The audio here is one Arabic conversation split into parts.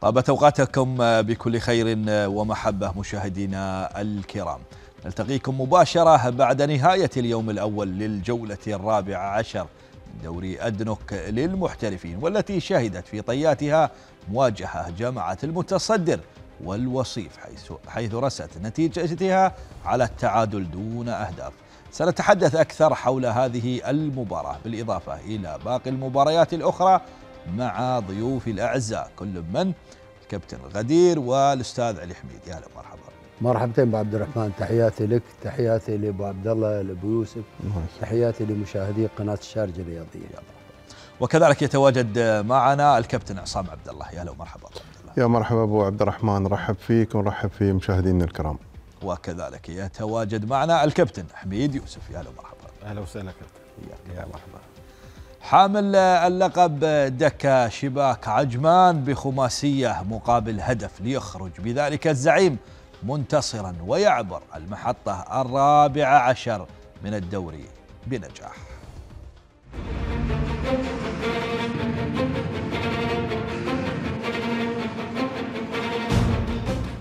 طابت اوقاتكم آه، بكل خير آه، ومحبه مشاهدينا الكرام. نلتقيكم مباشره بعد نهايه اليوم الاول للجوله الرابعه عشر من دوري ادنوك للمحترفين والتي شهدت في طياتها مواجهه جمعت المتصدر والوصيف حيث حيث رست نتيجتها على التعادل دون اهداف. سنتحدث اكثر حول هذه المباراه بالاضافه الى باقي المباريات الاخرى مع ضيوف الأعزاء كل من كابتن الغدير والأستاذ علي حميد يا هلا مرحبا مرحبتين ابو عبد الرحمن تحياتي لك تحياتي لابو عبد الله لابو يوسف تحياتي لمشاهدي قناه الشارجه الرياضيه يا وكذلك يتواجد معنا الكابتن عصام عبد الله يا هلا ومرحبا يا مرحبا ابو عبد الرحمن رحب فيك ونرحب في مشاهدينا الكرام وكذلك يتواجد معنا الكابتن حميد يوسف يا هلا ومرحبا اهلا وسهلا كابتن يا مرحبا حامل اللقب دكا شباك عجمان بخماسية مقابل هدف ليخرج بذلك الزعيم منتصرا ويعبر المحطة الرابعة عشر من الدوري بنجاح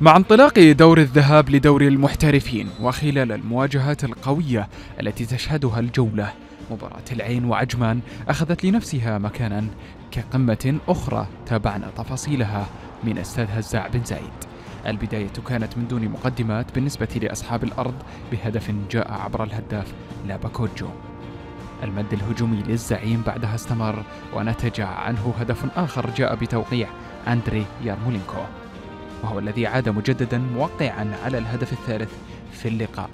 مع انطلاق دور الذهاب لدوري المحترفين وخلال المواجهات القوية التي تشهدها الجولة مباراة العين وعجمان أخذت لنفسها مكانا كقمة أخرى تابعنا تفاصيلها من أستاذ هزاع بن زايد البداية كانت من دون مقدمات بالنسبة لأصحاب الأرض بهدف جاء عبر الهداف لاباكوجو المد الهجومي للزعيم بعدها استمر ونتج عنه هدف آخر جاء بتوقيع أندري يارمولينكو وهو الذي عاد مجددا موقعا على الهدف الثالث في اللقاء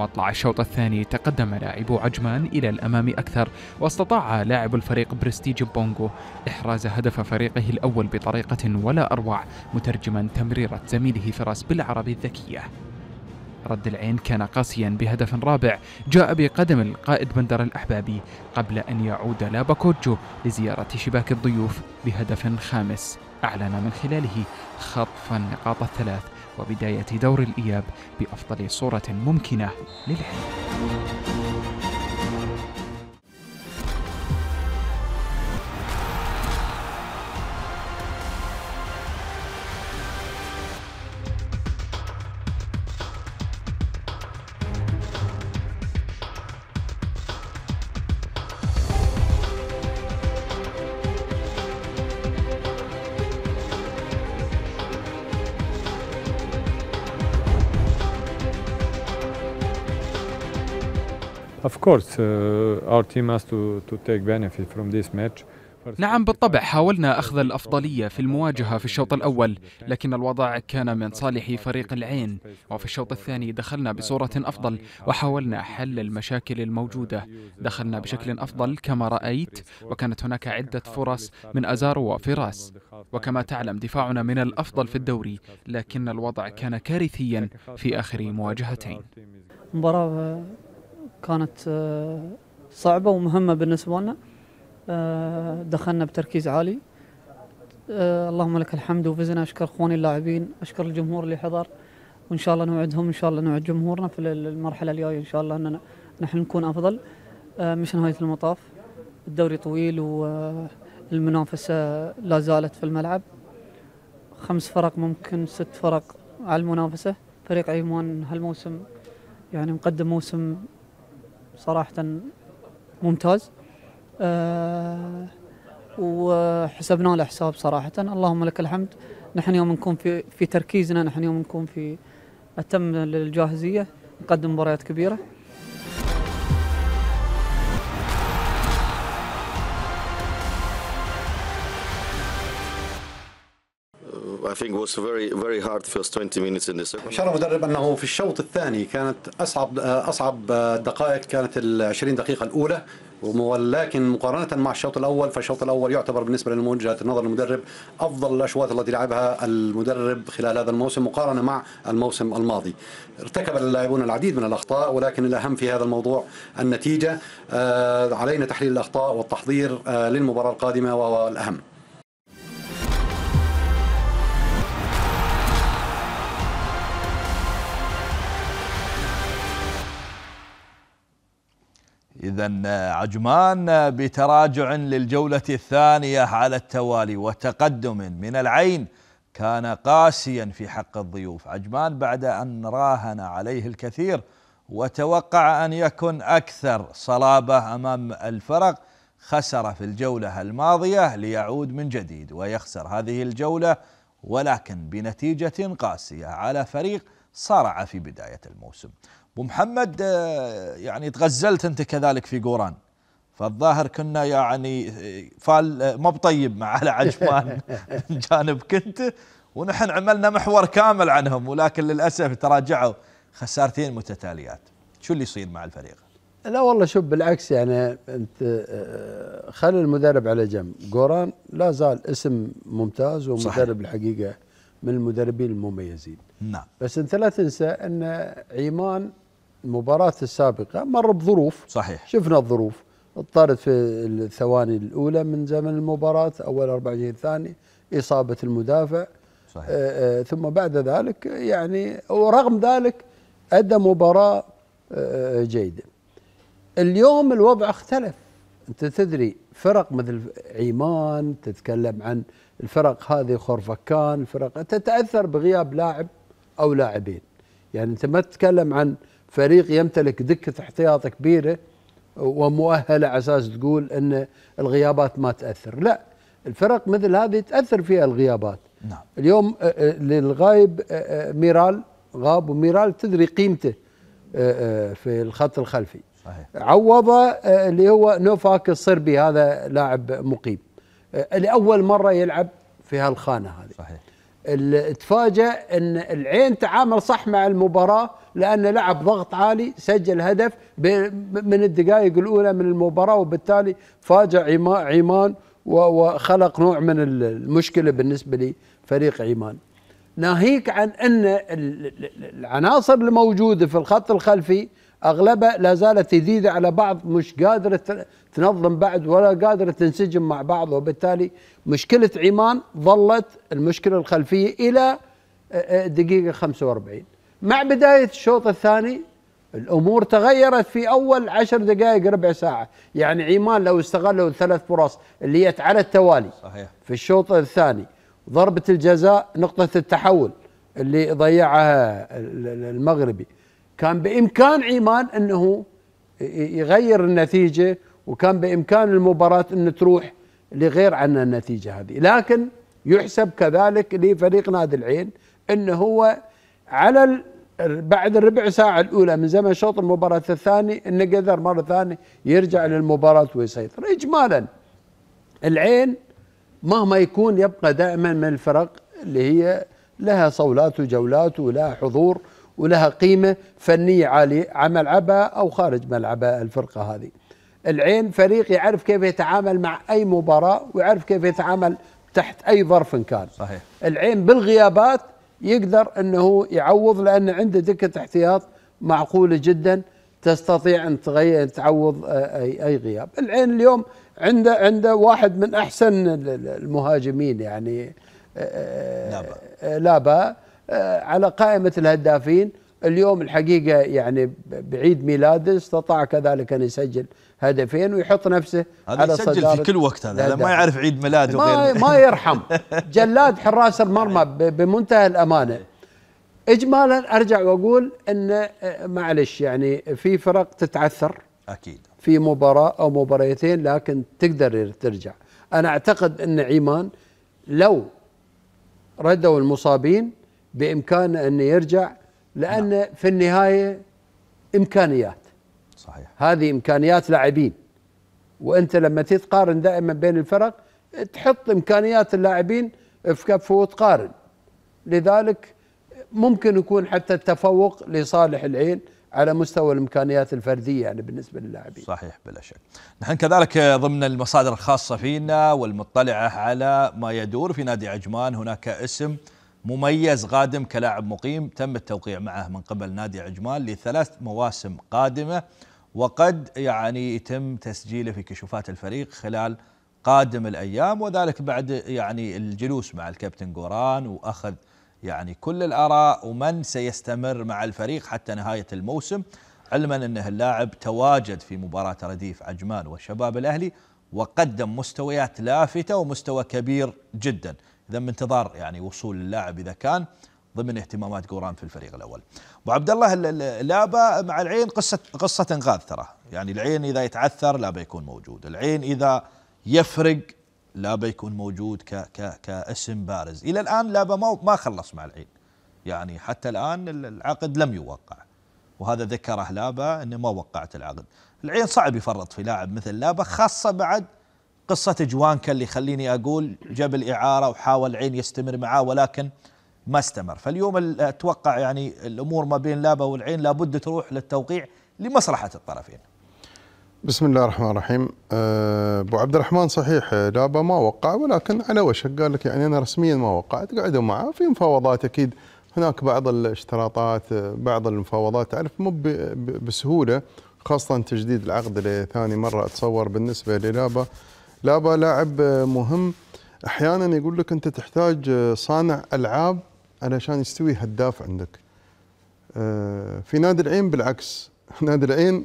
مطلع الشوط الثاني تقدم لاعب عجمان إلى الأمام أكثر واستطاع لاعب الفريق برستيج بونغو إحراز هدف فريقه الأول بطريقة ولا أروع مترجما تمريرة زميله فراس بالعربي الذكية رد العين كان قاسيا بهدف رابع جاء بقدم القائد بندر الأحبابي قبل أن يعود لاباكوجو لزيارة شباك الضيوف بهدف خامس أعلن من خلاله خطف النقاط الثلاث وبداية دور الإياب بأفضل صورة ممكنة للعلم course, uh, our team has to, to take benefit from this match. نعم بالطبع حاولنا أخذ الأفضلية في المواجهة في الشوط الأول لكن الوضع كان من صالح فريق العين وفي الشوط الثاني دخلنا بصورة أفضل وحاولنا حل المشاكل الموجودة دخلنا بشكل أفضل كما رأيت وكانت هناك عدة فرص من أزار وفراس وكما تعلم دفاعنا من الأفضل في الدوري لكن الوضع كان كارثيا في آخر مواجهتين مباراة كانت آه، صعبة ومهمة بالنسبة لنا آه، دخلنا بتركيز عالي آه، اللهم لك الحمد وفزنا أشكر أخواني اللاعبين أشكر الجمهور اللي حضر وإن شاء الله نوعدهم إن شاء الله نوعد جمهورنا في المرحلة الجاية إن شاء الله أننا نحن نكون أفضل مش نهاية المطاف الدوري طويل والمنافسة لا زالت في الملعب خمس فرق ممكن ست فرق على المنافسة فريق عيمان هالموسم يعني مقدم موسم صراحة ممتاز آه، وحسبنا له حساب صراحة اللهم لك الحمد نحن يوم نكون في, في تركيزنا نحن يوم نكون في أتم الجاهزية نقدم مباريات كبيرة أشار المدرب أنه في الشوط الثاني كانت أصعب أصعب دقائق كانت ال 20 دقيقة الأولى ولكن مقارنة مع الشوط الأول فالشوط الأول يعتبر بالنسبة لوجهة نظر المدرب أفضل الأشواط التي لعبها المدرب خلال هذا الموسم مقارنة مع الموسم الماضي ارتكب اللاعبون العديد من الأخطاء ولكن الأهم في هذا الموضوع النتيجة آه، علينا تحليل الأخطاء والتحضير آه، للمباراة القادمة وهو الأهم إذا آه، عجمان آه، بتراجع للجولة الثانية على التوالي وتقدم من العين كان قاسيا في حق الضيوف عجمان بعد أن راهن عليه الكثير وتوقع أن يكن أكثر صلابة أمام الفرق خسر في الجولة الماضية ليعود من جديد ويخسر هذه الجولة ولكن بنتيجة قاسية على فريق صارع في بداية الموسم ومحمد آه، يعني تغزلت انت كذلك في قوران فالظاهر كنا يعني آه، فال آه، ما بطيب مع على عجمان من جانب كنت ونحن عملنا محور كامل عنهم ولكن للاسف تراجعوا خسارتين متتاليات شو اللي يصير مع الفريق؟ لا والله شوف بالعكس يعني انت خلي المدرب على جنب قوران لا زال اسم ممتاز ومدرب الحقيقه من المدربين المميزين نعم بس انت لا تنسى ان عيمان المباراة السابقة مر بظروف صحيح شفنا الظروف اضطرت في الثواني الأولى من زمن المباراة أول 24 الثاني إصابة المدافع صحيح. آه، آه، ثم بعد ذلك يعني ورغم ذلك أدى مباراة آه، جيدة اليوم الوضع اختلف أنت تدري فرق مثل عيمان تتكلم عن الفرق هذه خرفكان الفرق تتأثر بغياب لاعب أو لاعبين يعني أنت ما تتكلم عن فريق يمتلك دكة احتياط كبيرة ومؤهلة على أساس تقول أن الغيابات ما تأثر لا الفرق مثل هذه تأثر فيها الغيابات نعم. اليوم أه، أه، للغايب أه، ميرال غاب وميرال تدري قيمته في الخط الخلفي صحيح. عوضه اللي هو نوفاك الصربي هذا لاعب مقيم لأول مرة يلعب في هالخانة هذه صحيح تفاجأ ان العين تعامل صح مع المباراة لانه لعب ضغط عالي سجل هدف من الدقائق الاولى من المباراة وبالتالي فاجأ عمان وخلق نوع من المشكلة بالنسبة لفريق عمان ناهيك عن ان العناصر الموجوده في الخط الخلفي اغلبها لا زالت جديده على بعض مش قادره تنظم بعد ولا قادره تنسجم مع بعض وبالتالي مشكلة عمان ظلت المشكلة الخلفية إلى آه، آه، دقيقة 45 مع بداية الشوط الثاني الأمور تغيرت في أول عشر دقائق ربع ساعة يعني عمان لو استغلوا الثلاث فرص اللي هي على التوالي صحيح. في الشوط الثاني ضربة الجزاء نقطة التحول اللي ضيعها المغربي كان بإمكان عمان أنه يغير النتيجة وكان بإمكان المباراة أن تروح لغير عنا النتيجة هذه لكن يحسب كذلك لفريق نادي العين أنه هو على بعد الربع ساعة الأولى من زمن شوط المباراة الثاني أنه قدر مرة ثانية يرجع للمباراة ويسيطر إجمالا العين مهما يكون يبقى دائما من الفرق اللي هي لها صولات وجولات ولها حضور ولها قيمة فنية عالية على ملعبها أو خارج ملعبها الفرقة هذه العين فريق يعرف كيف يتعامل مع أي مباراة ويعرف كيف يتعامل تحت أي ظرف كان صحيح. العين بالغيابات يقدر أنه يعوض لأن عنده دكة احتياط معقولة جدا تستطيع أن تغير تعوض آه، أي, أي غياب العين اليوم عنده عنده واحد من أحسن المهاجمين يعني آه، آه، لابا لابا على قائمة الهدافين اليوم الحقيقة يعني بعيد ميلاده استطاع كذلك أن يسجل هدفين ويحط نفسه على يسجل في كل وقت هذا ما يعرف عيد ميلاده ما, ما يرحم جلاد حراس المرمى بمنتهى الامانه اجمالا ارجع واقول ان آه، معلش يعني في فرق تتعثر اكيد في مباراه او مباريتين لكن تقدر ترجع انا اعتقد ان عيمان لو ردوا المصابين بامكانه انه يرجع لان نعم. في النهايه امكانيات صحيح هذه امكانيات لاعبين وانت لما تقارن دائما بين الفرق تحط امكانيات اللاعبين في كف وتقارن لذلك ممكن يكون حتى التفوق لصالح العين على مستوى الامكانيات الفرديه يعني بالنسبه للاعبين. صحيح بلا شك. نحن كذلك ضمن المصادر الخاصه فينا والمطلعه على ما يدور في نادي عجمان هناك اسم مميز قادم كلاعب مقيم تم التوقيع معه من قبل نادي عجمان لثلاث مواسم قادمه وقد يعني يتم تسجيله في كشوفات الفريق خلال قادم الايام وذلك بعد يعني الجلوس مع الكابتن جوران واخذ يعني كل الاراء ومن سيستمر مع الفريق حتى نهايه الموسم علما انه اللاعب تواجد في مباراه رديف عجمان والشباب الاهلي وقدم مستويات لافته ومستوى كبير جدا اذا انتظار يعني وصول اللاعب اذا كان ضمن اهتمامات جوران في الفريق الاول. ابو عبد الله لابا مع العين قصه قصه انقاذ ترى، يعني العين اذا يتعثر لابا يكون موجود، العين اذا يفرق لابا يكون موجود ك ك كاسم بارز، الى الان لابا ما ما خلص مع العين. يعني حتى الان العقد لم يوقع. وهذا ذكره لابا انه ما وقعت العقد. العين صعب يفرط في لاعب مثل لابا خاصه بعد قصه جوانكا اللي خليني اقول جاب الاعاره وحاول العين يستمر معاه ولكن ما استمر فاليوم أتوقع يعني الأمور ما بين لابا والعين لابد تروح للتوقيع لمصلحة الطرفين بسم الله الرحمن الرحيم أه، ابو عبد الرحمن صحيح لابا ما وقع ولكن على وشك قال لك يعني انا رسميا ما وقعت قعدوا معه في مفاوضات اكيد هناك بعض الاشتراطات بعض المفاوضات تعرف مو بسهوله خاصه تجديد العقد لثاني مره اتصور بالنسبه للابا لابا لاعب مهم احيانا يقول لك انت تحتاج صانع العاب علشان يستوي هداف عندك آه، في نادي العين بالعكس نادي العين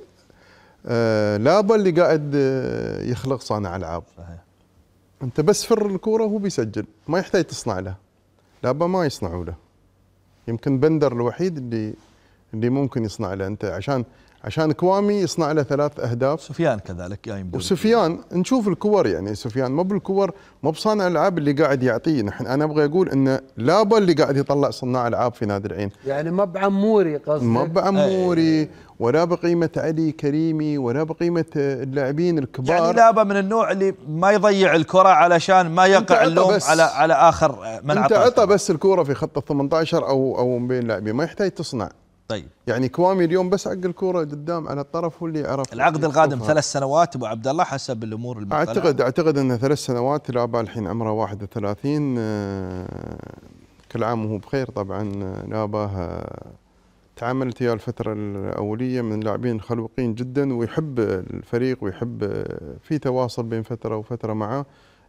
آه، لابا اللي قاعد آه، يخلق صانع العاب صحيح انت بس فر الكوره وهو بيسجل ما يحتاج تصنع له لابا ما يصنعوا له يمكن بندر الوحيد اللي اللي ممكن يصنع له انت عشان عشان كوامي يصنع له ثلاث اهداف سفيان كذلك يعني وسفيان نشوف الكور يعني سفيان مو بالكور مو بصانع العاب اللي قاعد يعطيه نحن انا ابغى اقول انه لابا اللي قاعد يطلع صناع العاب في نادي العين يعني ما بعموري قصدك ما بعموري ولا بقيمه علي كريمي ولا بقيمه اللاعبين الكبار يعني لابا من النوع اللي ما يضيع الكره علشان ما يقع اللوم على على اخر من انت عطى بس الكره في خط ال 18 او او بين لاعبين ما يحتاج تصنع طيب يعني كوامي اليوم بس عق الكوره قدام على الطرف هو اللي يعرف العقد القادم ثلاث سنوات ابو عبد الله حسب الامور المطلعة. اعتقد اعتقد انه ثلاث سنوات لا الحين عمره 31 كل عام وهو بخير طبعا لعبه آه، آه، تعاملت وياه الفترة الأولية من لاعبين خلوقين جدا ويحب الفريق ويحب آه، في تواصل بين فترة وفترة معه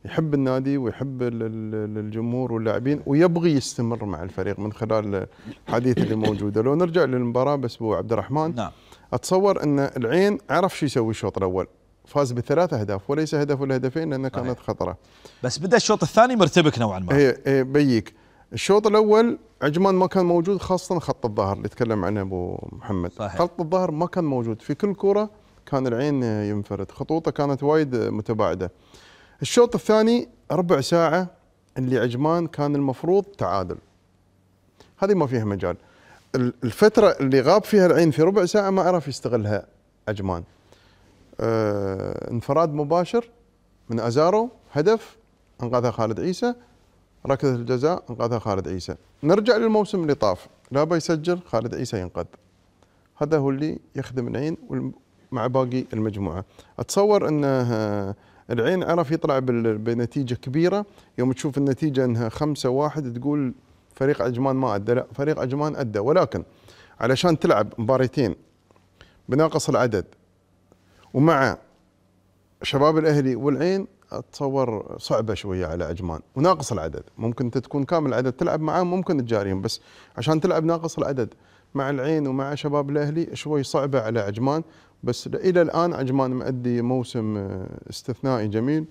يحب النادي ويحب الجمهور واللاعبين ويبغي يستمر مع الفريق من خلال الحديث اللي موجوده لو نرجع للمباراه بس ابو عبد الرحمن نعم. اتصور ان العين عرف شو يسوي الشوط الاول فاز بثلاث اهداف وليس هدف ولا هدفين لانها كانت خطره بس بدا الشوط الثاني مرتبك نوعا ما اي إيه، بيك الشوط الاول عجمان ما كان موجود خاصه خط الظهر اللي تكلم عنه ابو محمد صحيح. خط الظهر ما كان موجود في كل كره كان العين ينفرد خطوطه كانت وايد متباعده الشوط الثاني ربع ساعه اللي عجمان كان المفروض تعادل هذه ما فيها مجال الفتره اللي غاب فيها العين في ربع ساعه ما عرف يستغلها عجمان آه، انفراد مباشر من ازارو هدف انقذها خالد عيسى ركله الجزاء انقذها خالد عيسى نرجع للموسم اللي طاف لا يسجل خالد عيسى ينقذ هذا هو اللي يخدم العين مع باقي المجموعه اتصور انه آه، العين عرف يطلع بنتيجه كبيره يوم تشوف النتيجه انها خمسة واحد تقول فريق عجمان ما ادى لا فريق عجمان ادى ولكن علشان تلعب مباريتين بناقص العدد ومع شباب الاهلي والعين اتصور صعبه شويه على عجمان وناقص العدد ممكن انت تكون كامل العدد تلعب معاهم ممكن تجاريهم بس عشان تلعب ناقص العدد مع العين ومع شباب الاهلي شوي صعبه على عجمان بس الى الان عجمان مأدي موسم آه، استثنائي جميل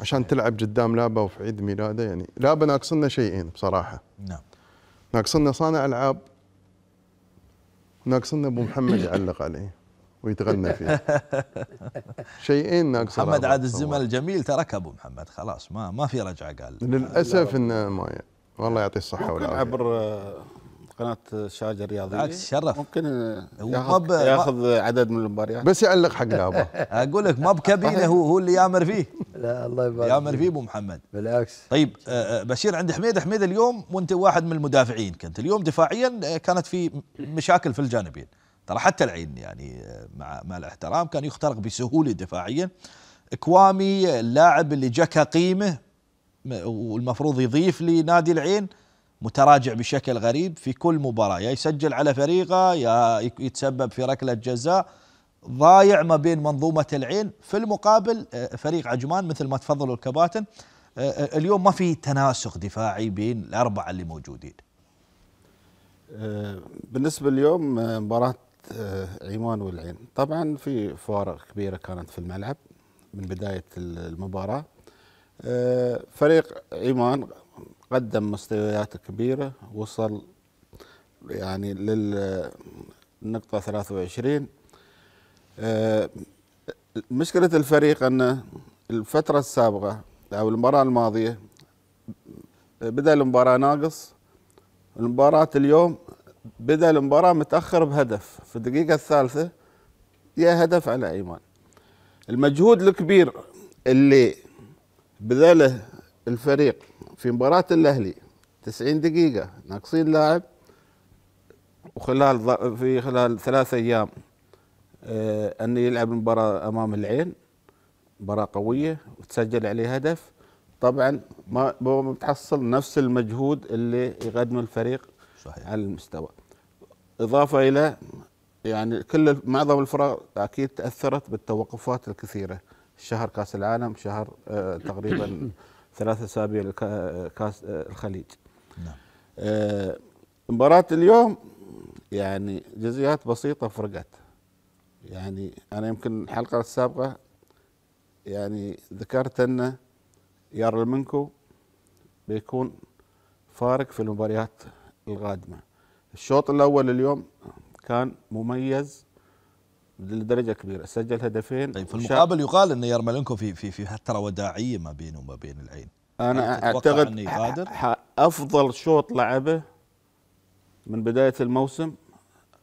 عشان إيه. تلعب قدام لابا وفي عيد ميلاده يعني لابا ناقصنا شيئين بصراحه نعم ناقصنا صانع العاب ناقصنا ابو محمد يعلق عليه ويتغنى فيه شيئين ناقص محمد عاد الزمن الجميل ترك ابو محمد خلاص ما ما في رجعه قال للاسف انه ما والله يعطيه الصحه والعافيه عبر آه، قناه الشارجه الرياضيه بالعكس شرف ممكن آه، ياخذ, ياخذ عدد من المباريات بس يعلق حق لعبه اقول لك ما بكبينه هو هو اللي يامر فيه لا الله يبارك يامر فيه ابو محمد بالعكس طيب آه، آه، بشير عند حميد حميد اليوم وانت واحد من المدافعين كنت اليوم دفاعيا كانت في مشاكل في الجانبين ترى حتى العين يعني مع مع الاحترام كان يخترق بسهوله دفاعيا كوامي اللاعب اللي جاك قيمه والمفروض يضيف لنادي العين متراجع بشكل غريب في كل مباراة يا يسجل على فريقه يا يتسبب في ركلة جزاء ضايع ما بين منظومة العين في المقابل آه، فريق عجمان مثل ما تفضلوا الكباتن آه، آه، اليوم ما في تناسق دفاعي بين الأربعة اللي موجودين بالنسبة اليوم مباراة عمان والعين طبعا في فوارق كبيرة كانت في الملعب من بداية المباراة فريق عمان قدم مستويات كبيرة وصل يعني للنقطة 23 آه، مشكلة الفريق أن الفترة السابقة أو المباراة الماضية بدأ المباراة ناقص المباراة اليوم بدأ المباراة متأخر بهدف في الدقيقة الثالثة يا هدف على أيمان المجهود الكبير اللي بذله الفريق في مباراة الأهلي 90 دقيقة ناقصين لاعب وخلال في خلال ثلاثة أيام آه، أن يلعب المباراة أمام العين مباراة قوية وتسجل عليه هدف طبعا ما بتحصل نفس المجهود اللي يقدمه الفريق صحيح. على المستوى إضافة إلى يعني كل معظم الفرق أكيد تأثرت بالتوقفات الكثيرة شهر كاس العالم شهر آه، تقريبا ثلاثة أسابيع لكاس الخليج نعم آه، مباراة اليوم يعني جزئيات بسيطة فرقت يعني أنا يمكن الحلقة السابقة يعني ذكرت أن منكو بيكون فارق في المباريات القادمة الشوط الأول اليوم كان مميز لدرجه كبيره سجل هدفين طيب في المقابل يقال ان يرملنكو في في في حتى وداعيه ما بينه وما بين العين انا اعتقد افضل شوط لعبه من بدايه الموسم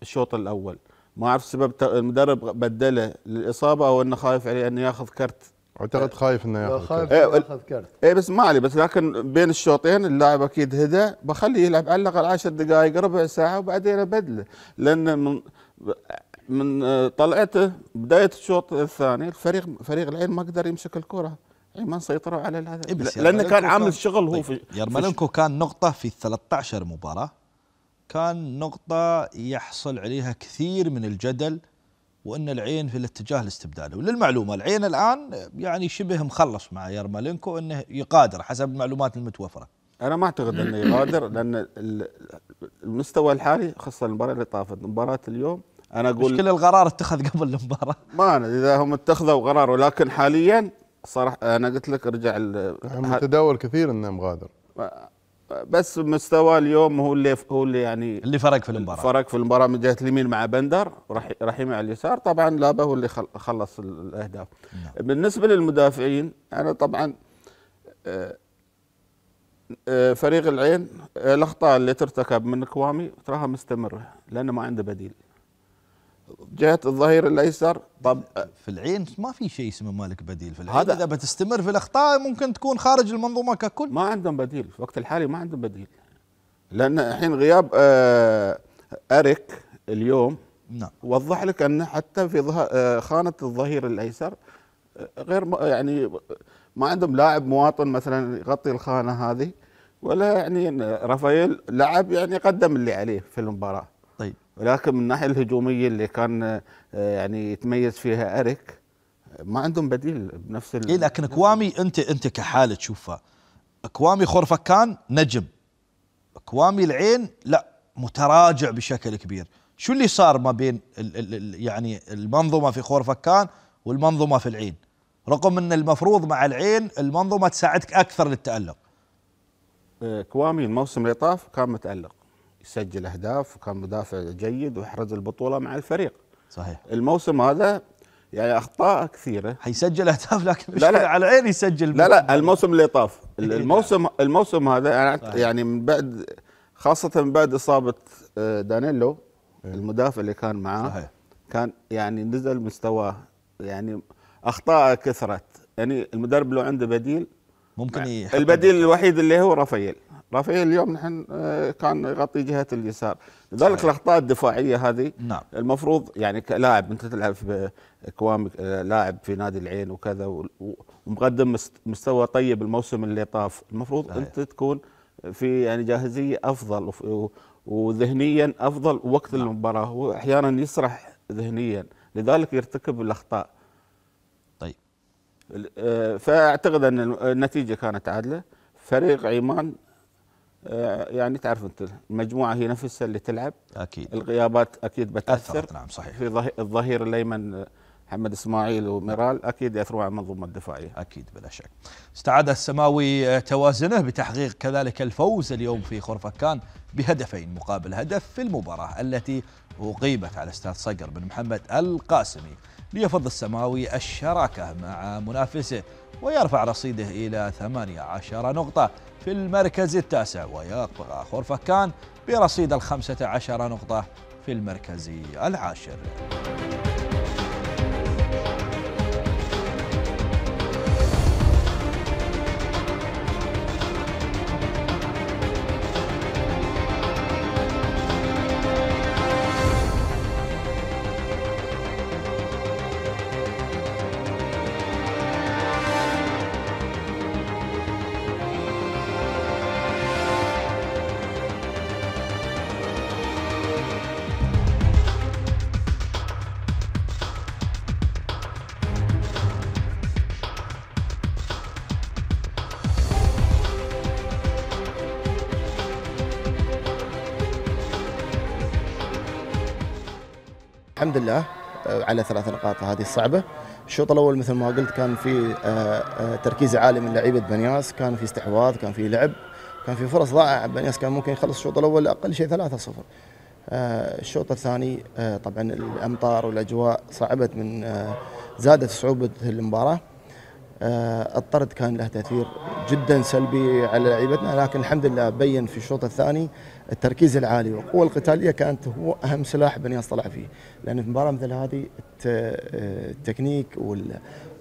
الشوط الاول ما اعرف سبب المدرب بدله للاصابه او انه خايف عليه انه ياخذ كرت اعتقد خايف انه ياخذ خايف كرت. إيه، ياخذ كرت اي بس ما علي بس لكن بين الشوطين اللاعب اكيد هدى بخليه يلعب على الاقل 10 دقائق ربع ساعه وبعدين ابدله لان من من آه، طلعته بدايه الشوط الثاني الفريق فريق العين ما قدر يمسك الكره ما سيطروا على هذا إيه، لانه كان عامل شغل هو طيب. في يرملنكو كان نقطه في 13 مباراه كان نقطه يحصل عليها كثير من الجدل وان العين في الاتجاه الاستبدالي وللمعلومه العين الان يعني شبه مخلص مع يرمالينكو انه يقادر حسب المعلومات المتوفره انا ما اعتقد انه يقادر لان المستوى الحالي خاصه المباراه اللي طافت مباراه اليوم انا اقول مشكله القرار اتخذ قبل المباراه ما انا اذا هم اتخذوا قرار ولكن حاليا صراحه انا قلت لك ارجع متداول كثير انه مغادر بس مستواه اليوم هو اللي هو اللي يعني اللي فرق في المباراه فرق في المباراه من جهه اليمين مع بندر رحيم على اليسار طبعا لابا هو اللي خلص الاهداف نعم. بالنسبه للمدافعين انا طبعا فريق العين الاخطاء اللي ترتكب من كوامي تراها مستمره لانه ما عنده بديل جهه الظهير الايسر طب في العين ما في شيء اسمه مالك بديل في العين هذا اذا بتستمر في الاخطاء ممكن تكون خارج المنظومه ككل ما عندهم بديل في الوقت الحالي ما عندهم بديل لان الحين غياب آه اريك اليوم نعم وضح لك ان حتى في خانه الظهير الايسر غير يعني ما عندهم لاعب مواطن مثلا يغطي الخانه هذه ولا يعني رافائيل لعب يعني قدم اللي عليه في المباراه ولكن من الناحيه الهجوميه اللي كان آه، يعني يتميز فيها اريك ما عندهم بديل بنفس ال... إيه لكن كوامي انت انت كحاله تشوفه كوامي خورفكان نجم كوامي العين لا متراجع بشكل كبير شو اللي صار ما بين الـ الـ الـ يعني المنظومه في خورفكان والمنظومه في العين رغم ان المفروض مع العين المنظومه تساعدك اكثر للتالق آه، كوامي الموسم اللي طاف كان متالق يسجل اهداف وكان مدافع جيد ويحرز البطوله مع الفريق صحيح الموسم هذا يعني اخطاء كثيره حيسجل اهداف لكن لا لا على عيني يسجل لا لا الموسم اللي طاف الموسم الموسم هذا يعني من بعد خاصه من بعد اصابه آه، دانيلو إيه. المدافع اللي كان معاه صحيح. كان يعني نزل مستواه يعني اخطاء كثرت يعني المدرب لو عنده بديل ممكن البديل الوحيد اللي هو رافائيل رافائيل اليوم نحن آه، كان يغطي جهه اليسار لذلك الاخطاء الدفاعيه هذه نعم. المفروض يعني كلاعب انت تلعب في اكوام آه، آه، لاعب في نادي العين وكذا ومقدم مستوى طيب الموسم اللي طاف المفروض صحيح. انت تكون في يعني جاهزيه افضل وذهنيا افضل وقت نعم. المباراه هو احيانا يسرح ذهنيا لذلك يرتكب الاخطاء طيب فاعتقد ان النتيجه كانت عادله فريق عيمان آه، يعني تعرف انت المجموعه هي نفسها اللي تلعب اكيد الغيابات اكيد بتاثر نعم صحيح في الظهير الايمن آه، محمد اسماعيل وميرال اكيد ياثروا على المنظومه الدفاعيه. اكيد بلا شك. استعاد السماوي آه، توازنه بتحقيق كذلك الفوز اليوم في خرفكان بهدفين مقابل هدف في المباراه التي اقيمت على استاد صقر بن محمد القاسمي. ليفض السماوي الشراكة مع منافسه ويرفع رصيده إلى 18 نقطة في المركز التاسع ويقرأ خورفكان برصيد الخمسة عشر نقطة في المركز العاشر الحمد لله آه، على ثلاث نقاط هذه الصعبه الشوط الاول مثل ما قلت كان في آه، آه، تركيز عالي من لعيبه بنياس كان في استحواذ كان في لعب كان في فرص ضائعه بنياس كان ممكن يخلص الشوط الاول اقل شيء 3-0 الشوط الثاني طبعا الامطار والاجواء صعبت من زادت صعوبه المباراه الطرد كان له تاثير جدا سلبي على لعيبتنا لكن الحمد لله بين في الشوط الثاني التركيز العالي والقوة القتالية كانت هو أهم سلاح بني أصطلع فيه لأن في مباراة مثل هذه التكنيك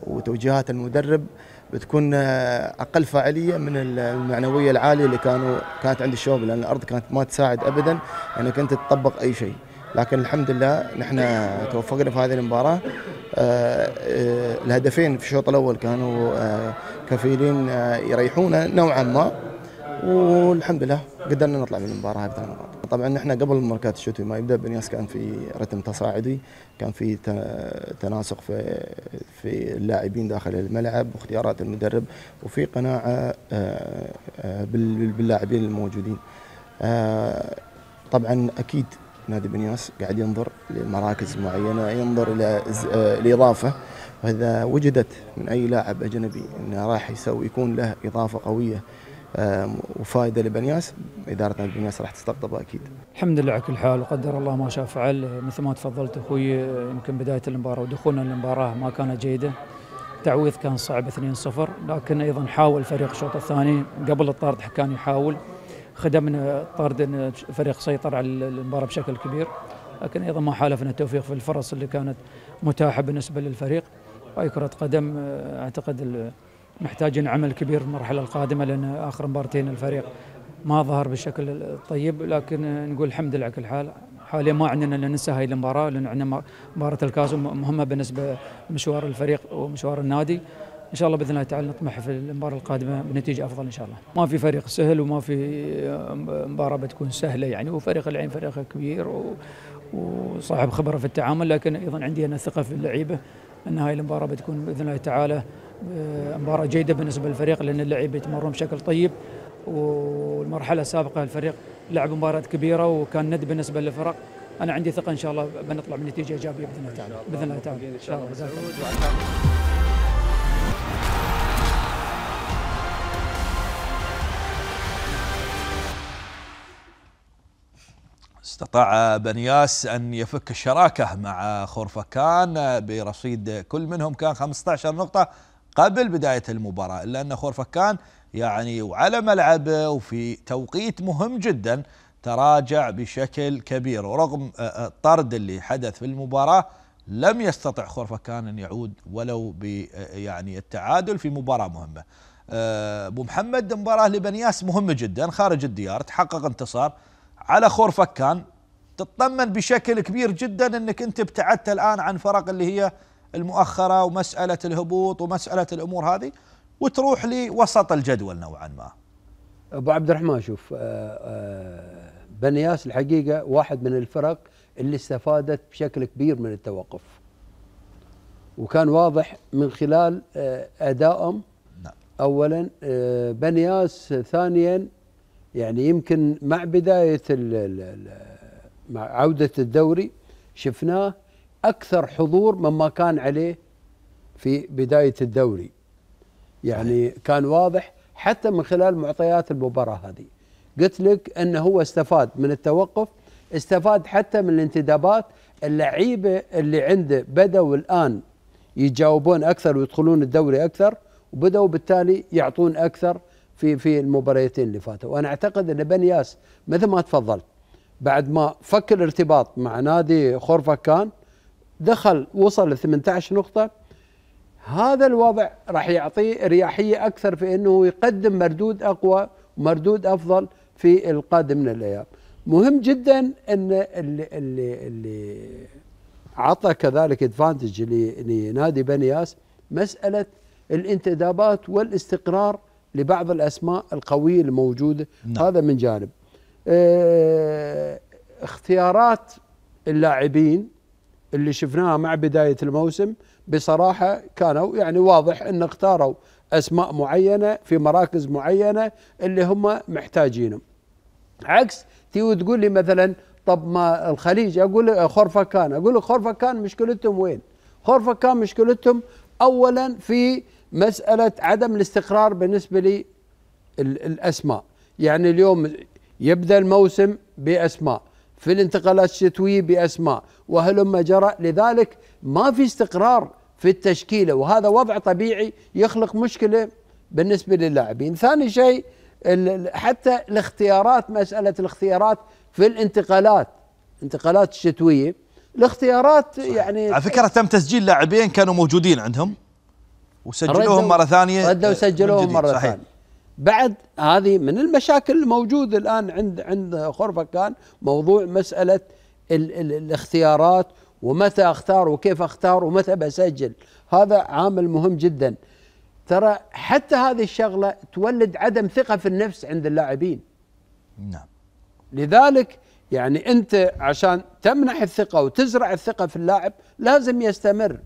وتوجيهات المدرب بتكون أقل فاعلية من المعنوية العالية اللي كانوا كانت عند الشباب لأن الأرض كانت ما تساعد أبدا أنك أنت تطبق أي شيء لكن الحمد لله نحن توفقنا في هذه المباراة آه، آه، الهدفين في الشوط الأول كانوا آه، كفيلين يريحونا نوعا ما والحمد لله قدرنا نطلع من المباراه بثلاث طبعا احنا قبل المركات الشتوي ما يبدا بنياس كان في رتم تصاعدي كان في تناسق في في اللاعبين داخل الملعب واختيارات المدرب وفي قناعه آه، آه، باللاعبين الموجودين آه، طبعا اكيد نادي بنياس قاعد ينظر لمراكز معينه ينظر الى الاضافه فاذا وجدت من اي لاعب اجنبي انه راح يسوي يكون له اضافه قويه وفائده لبنياس اداره نادي بنياس راح تستقطبه اكيد. الحمد لله على كل حال وقدر الله ما شاء فعل مثل ما تفضلت اخوي يمكن بدايه المباراه ودخولنا المباراه ما كانت جيده. التعويض كان صعب 2-0 لكن ايضا حاول فريق الشوط الثاني قبل الطرد كان يحاول خدمنا الطرد ان الفريق سيطر على المباراه بشكل كبير لكن ايضا ما حالفنا التوفيق في الفرص اللي كانت متاحه بالنسبه للفريق اي كره قدم آه، اعتقد محتاجين عمل كبير المرحله القادمه لان اخر مبارتين الفريق ما ظهر بالشكل الطيب لكن نقول الحمد لله على كل حال حاليا ما عندنا ننسى هاي المباراه لان عندنا مباراه الكاس مهمه بالنسبه لمشوار الفريق ومشوار النادي ان شاء الله باذن الله تعالى نطمح في المباراه القادمه بنتيجه افضل ان شاء الله. ما في فريق سهل وما في آه، مباراه بتكون سهله يعني وفريق العين فريق كبير وصاحب خبره في التعامل لكن ايضا عندي انا ثقه في اللعيبه ان هاي المباراه بتكون باذن الله تعالى آه، مباراه جيده بالنسبه للفريق لان اللعيبه يتمرون بشكل طيب والمرحله السابقه الفريق لعب مباريات كبيره وكان ند بالنسبه للفرق انا عندي ثقه ان شاء الله بنطلع بنتيجه ايجابيه باذن الله تعالى باذن الله تعالى ان شاء الله استطاع بنياس أن يفك الشراكة مع خورفكان برصيد كل منهم كان 15 نقطة قبل بداية المباراة إلا أن خورفكان يعني وعلى ملعبه وفي توقيت مهم جدا تراجع بشكل كبير ورغم آه، آه، الطرد اللي حدث في المباراة لم يستطع خورفكان أن يعود ولو ب آه، يعني التعادل في مباراة مهمة أبو محمد مباراة لبنياس مهمة جدا خارج الديار تحقق انتصار على خور فكان تطمن بشكل كبير جدا انك انت ابتعدت الان عن فرق اللي هي المؤخره ومساله الهبوط ومساله الامور هذه وتروح لوسط الجدول نوعا ما. ابو عبد الرحمن شوف آه، آه، بنياس الحقيقه واحد من الفرق اللي استفادت بشكل كبير من التوقف. وكان واضح من خلال آه، ادائهم نعم. اولا بنياس ثانيا يعني يمكن مع بداية مع عودة الدوري شفناه أكثر حضور مما كان عليه في بداية الدوري يعني كان واضح حتى من خلال معطيات المباراة هذه قلت لك أنه هو استفاد من التوقف استفاد حتى من الانتدابات اللعيبة اللي عنده بدأوا الآن يتجاوبون أكثر ويدخلون الدوري أكثر وبدأوا بالتالي يعطون أكثر في في المباريتين اللي فاتوا وانا اعتقد ان بن ياس مثل ما تفضلت بعد ما فك الارتباط مع نادي خورفكان دخل وصل ل 18 نقطه هذا الوضع راح يعطيه اريحيه اكثر في انه يقدم مردود اقوى ومردود افضل في القادم من الايام مهم جدا ان اللي اللي, اللي عطى كذلك ادفانتج لنادي بنياس مساله الانتدابات والاستقرار لبعض الاسماء القويه الموجوده نعم. هذا من جانب اه اختيارات اللاعبين اللي شفناها مع بدايه الموسم بصراحه كانوا يعني واضح ان اختاروا اسماء معينه في مراكز معينه اللي هم محتاجينهم عكس تيو تقول لي مثلا طب ما الخليج اقول خرفكان اقول خرفكان مشكلتهم وين خرفكان مشكلتهم اولا في مسألة عدم الاستقرار بالنسبة للأسماء يعني اليوم يبدأ الموسم بأسماء في الانتقالات الشتوية بأسماء وهلما جرى لذلك ما في استقرار في التشكيلة وهذا وضع طبيعي يخلق مشكلة بالنسبة للاعبين ثاني شيء حتى الاختيارات مسألة الاختيارات في الانتقالات انتقالات الشتوية الاختيارات صحيح. يعني على فكره تم تسجيل لاعبين كانوا موجودين عندهم وسجلوهم مره ثانيه ردوا آه، وسجلوهم مره صحيح. ثانيه بعد هذه من المشاكل الموجوده الان عند عند خرفه كان موضوع مساله الـ الـ الاختيارات ومتى اختار وكيف اختار ومتى بسجل هذا عامل مهم جدا ترى حتى هذه الشغله تولد عدم ثقه في النفس عند اللاعبين نعم لذلك يعني انت عشان تمنح الثقه وتزرع الثقه في اللاعب لازم يستمر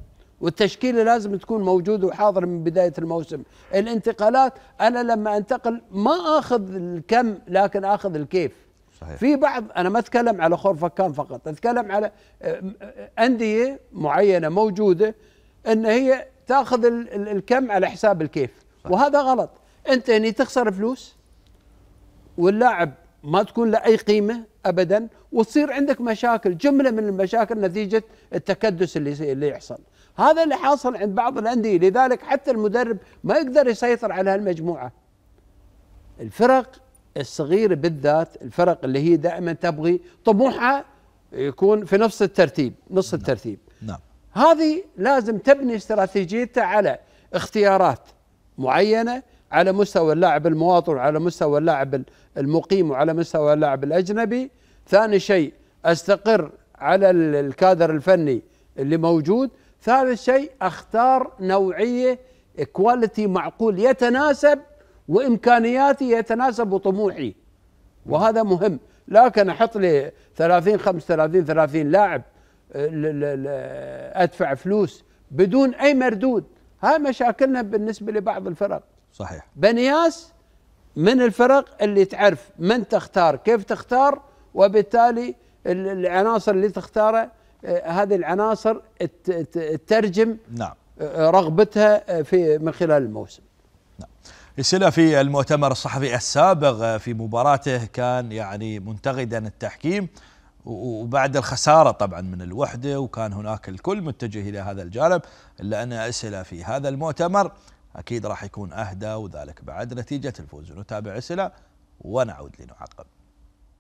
والتشكيله لازم تكون موجوده وحاضره من بدايه الموسم الانتقالات انا لما انتقل ما اخذ الكم لكن اخذ الكيف صحيح. في بعض انا ما اتكلم على خورفكان فقط اتكلم على انديه معينه موجوده ان هي تاخذ الكم على حساب الكيف صحيح. وهذا غلط انت هني تخسر فلوس واللاعب ما تكون له اي قيمه ابدا وتصير عندك مشاكل جمله من المشاكل نتيجه التكدس اللي اللي يحصل هذا اللي حاصل عند بعض الانديه لذلك حتى المدرب ما يقدر يسيطر على هالمجموعه الفرق الصغيره بالذات الفرق اللي هي دائما تبغي طموحها يكون في نفس الترتيب نص نعم. الترتيب نعم هذه لازم تبني استراتيجيتها على اختيارات معينه على مستوى اللاعب المواطن وعلى مستوى اللاعب المقيم وعلى مستوى اللاعب الاجنبي ثاني شيء استقر على الكادر الفني اللي موجود ثالث شيء اختار نوعيه كواليتي معقول يتناسب وامكانياتي يتناسب وطموحي وهذا مهم لكن احط لي 30 35 30 لاعب آه، ادفع فلوس بدون اي مردود هاي مشاكلنا بالنسبه لبعض الفرق صحيح بنياس من الفرق اللي تعرف من تختار كيف تختار وبالتالي العناصر اللي تختارها آه، هذه العناصر تترجم نعم آه، آه، رغبتها في من خلال الموسم نعم في المؤتمر الصحفي السابق في مباراته كان يعني منتقدا التحكيم وبعد الخسارة طبعا من الوحدة وكان هناك الكل متجه إلى هذا الجانب إلا أن أسئلة في هذا المؤتمر أكيد راح يكون أهدى وذلك بعد نتيجة الفوز نتابع أسئلة ونعود لنعقب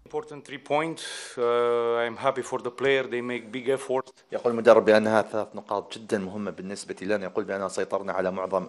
Important three points. Uh, I'm happy for the player. They make big effort. يقول المدرب بأنها ثلاث نقاط جدا مهمة بالنسبة لنا. يقول بأننا سيطرنا على معظم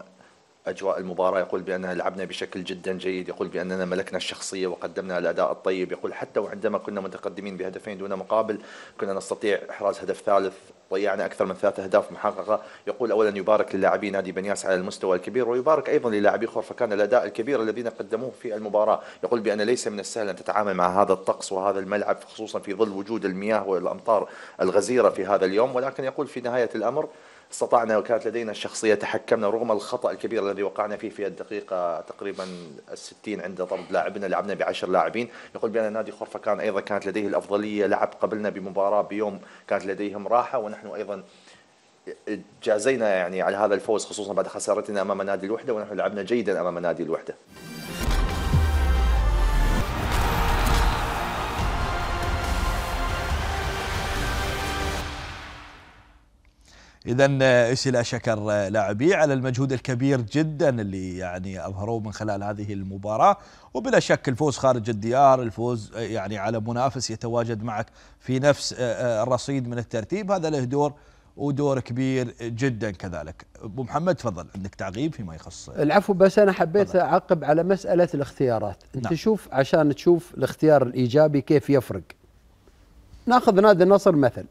أجواء المباراة يقول بأننا لعبنا بشكل جدا جيد يقول بأننا ملكنا الشخصية وقدمنا الأداء الطيب يقول حتى وعندما كنا متقدمين بهدفين دون مقابل كنا نستطيع إحراز هدف ثالث ضيعنا أكثر من ثلاث أهداف محققة يقول أولا يبارك للاعبي نادي بنياس على المستوى الكبير ويبارك أيضا للاعبي فكان الأداء الكبير الذين قدموه في المباراة يقول بأن ليس من السهل أن تتعامل مع هذا الطقس وهذا الملعب خصوصا في ظل وجود المياه والأمطار الغزيرة في هذا اليوم ولكن يقول في نهاية الأمر استطعنا وكانت لدينا الشخصية تحكمنا رغم الخطأ الكبير الذي وقعنا فيه في الدقيقة تقريبا الستين عند طرد لاعبنا لعبنا بعشر لاعبين يقول بأن نادي خرفة كان أيضا كانت لديه الأفضلية لعب قبلنا بمباراة بيوم كانت لديهم راحة ونحن أيضا جازينا يعني على هذا الفوز خصوصا بعد خسارتنا أمام نادي الوحدة ونحن لعبنا جيدا أمام نادي الوحدة اذا اسئله شكر لاعبيه على المجهود الكبير جدا اللي يعني اظهروه من خلال هذه المباراه وبلا شك الفوز خارج الديار الفوز يعني على منافس يتواجد معك في نفس آه، آه، الرصيد من الترتيب هذا له دور ودور كبير جدا كذلك ابو محمد تفضل عندك تعقيب فيما يخص العفو بس انا حبيت اعقب على مساله الاختيارات انت نعم. شوف عشان تشوف الاختيار الايجابي كيف يفرق ناخذ نادي النصر مثل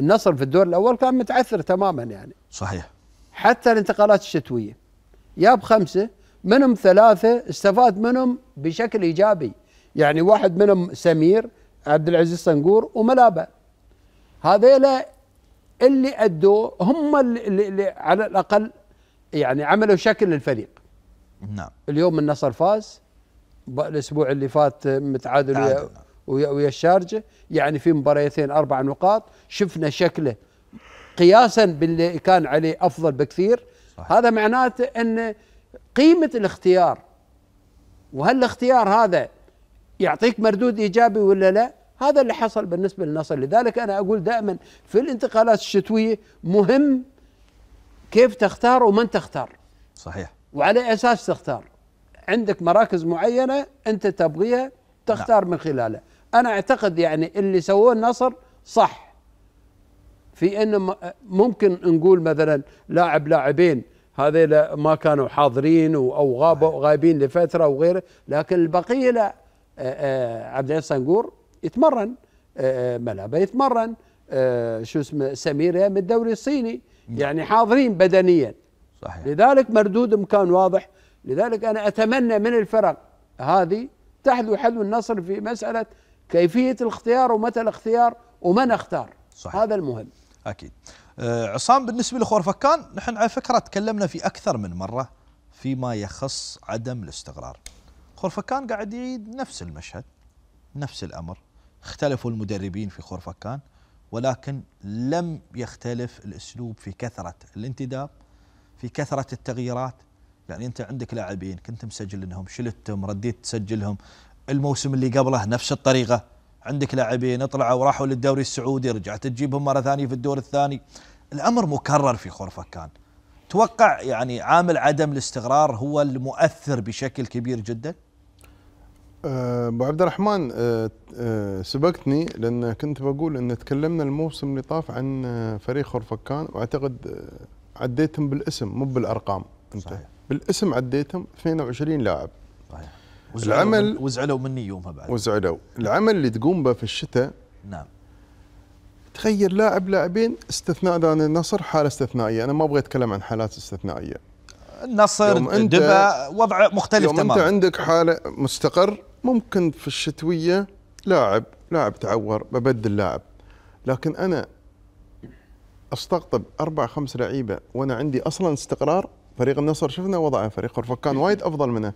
النصر في الدور الاول كان متعثر تماما يعني صحيح حتى الانتقالات الشتويه جاب خمسه منهم ثلاثه استفاد منهم بشكل ايجابي يعني واحد منهم سمير عبد العزيز صنقور وملابه هذيلا اللي ادوا هم اللي, اللي على الاقل يعني عملوا شكل للفريق نعم اليوم النصر فاز الاسبوع اللي فات متعادل ويا الشارجه يعني في مباريتين اربع نقاط شفنا شكله قياسا باللي كان عليه افضل بكثير صح. هذا معناته ان قيمه الاختيار وهل الاختيار هذا يعطيك مردود ايجابي ولا لا؟ هذا اللي حصل بالنسبه للنصر لذلك انا اقول دائما في الانتقالات الشتويه مهم كيف تختار ومن تختار صحيح وعلى اساس تختار عندك مراكز معينه انت تبغيها تختار نعم. من خلالها انا اعتقد يعني اللي سووه النصر صح في ان ممكن نقول مثلا لاعب لاعبين هذيل ما كانوا حاضرين او غابوا غايبين لفتره وغيره لكن البقيه لا عبد العزيز صنقور يتمرن ملابه يتمرن شو اسمه سمير من الدوري الصيني نعم. يعني حاضرين بدنيا صحيح. لذلك مردودهم كان واضح لذلك انا اتمنى من الفرق هذه تحذو حذو النصر في مساله كيفيه الاختيار ومتى الاختيار ومن اختار صحيح. هذا المهم اكيد أه عصام بالنسبه لخورفكان نحن على فكره تكلمنا في اكثر من مره فيما يخص عدم الاستقرار خورفكان قاعد يعيد نفس المشهد نفس الامر اختلفوا المدربين في خورفكان ولكن لم يختلف الاسلوب في كثره الانتداب في كثره التغييرات يعني انت عندك لاعبين كنت مسجل لهم شلتهم رديت تسجلهم الموسم اللي قبله نفس الطريقة عندك لاعبين اطلعوا وراحوا للدوري السعودي رجعت تجيبهم مرة ثانية في الدور الثاني الأمر مكرر في خرفكان توقع يعني عامل عدم الاستقرار هو المؤثر بشكل كبير جدا أه، ابو عبد الرحمن أه أه سبقتني لان كنت بقول ان تكلمنا الموسم اللي طاف عن أه، فريق خرفكان واعتقد أه، عديتهم بالاسم مو بالارقام انت صحيح. بالاسم عديتهم 22 لاعب صحيح وزعلوا العمل من وزعلوا مني يومها بعد وزعلوا العمل اللي تقوم به في الشتاء نعم تغير لاعب لاعبين استثناء ذا النصر حاله استثنائيه انا ما ابغى اتكلم عن حالات استثنائيه النصر دبا وضع مختلف يوم تماما انت عندك حاله مستقر ممكن في الشتويه لاعب لاعب تعور ببدل لاعب لكن انا استقطب اربع خمس لعيبه وانا عندي اصلا استقرار فريق النصر شفنا وضعه فريق الفكان كان وايد افضل منه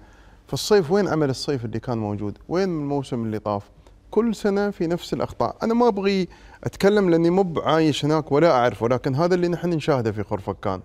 في الصيف وين عمل الصيف اللي كان موجود وين الموسم اللي طاف كل سنة في نفس الأخطاء أنا ما أبغي أتكلم لأني مب عايش هناك ولا أعرفه ولكن هذا اللي نحن نشاهده في خرفكان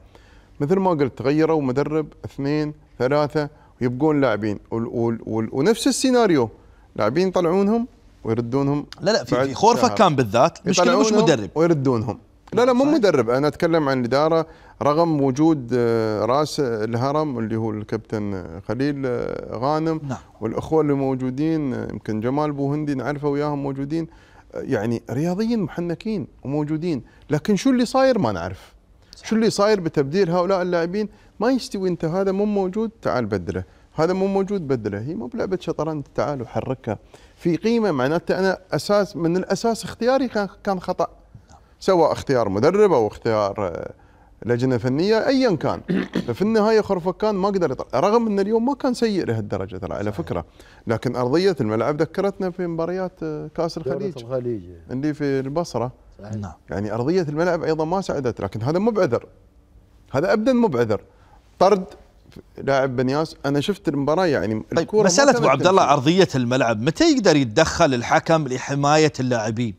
مثل ما قلت غيروا مدرب اثنين ثلاثة ويبقون لاعبين ونفس السيناريو لاعبين يطلعونهم ويردونهم لا لا في, خورفكان كان بالذات مشكله مش مدرب ويردونهم لا لا مو مدرب انا اتكلم عن الاداره رغم وجود آه، راس الهرم اللي هو الكابتن خليل آه، غانم نعم. والاخوه اللي موجودين آه، يمكن جمال بوهندي نعرفه وياهم موجودين يعني رياضيين محنكين وموجودين لكن شو اللي صاير ما نعرف صح. شو اللي صاير بتبديل هؤلاء اللاعبين ما يستوي انت هذا مو موجود تعال بدله هذا مو موجود بدله هي مو بلعبه شطرنج تعال وحركها في قيمه معناته انا اساس من الاساس اختياري كان كان خطا سواء اختيار مدرب او اختيار آه، لجنه فنيه ايا كان ففي النهايه خرفكان ما قدر يطلع رغم ان اليوم ما كان سيء لهالدرجه ترى على فكره لكن ارضيه الملعب ذكرتنا في مباريات آه، كاس الخليج الخليج اللي في البصره نعم يعني ارضيه الملعب ايضا ما ساعدت لكن هذا مو بعذر هذا ابدا مو بعذر طرد لاعب بنياس انا شفت المباراه يعني طيب مساله ابو عبد الله ارضيه الملعب متى يقدر يتدخل الحكم لحمايه اللاعبين؟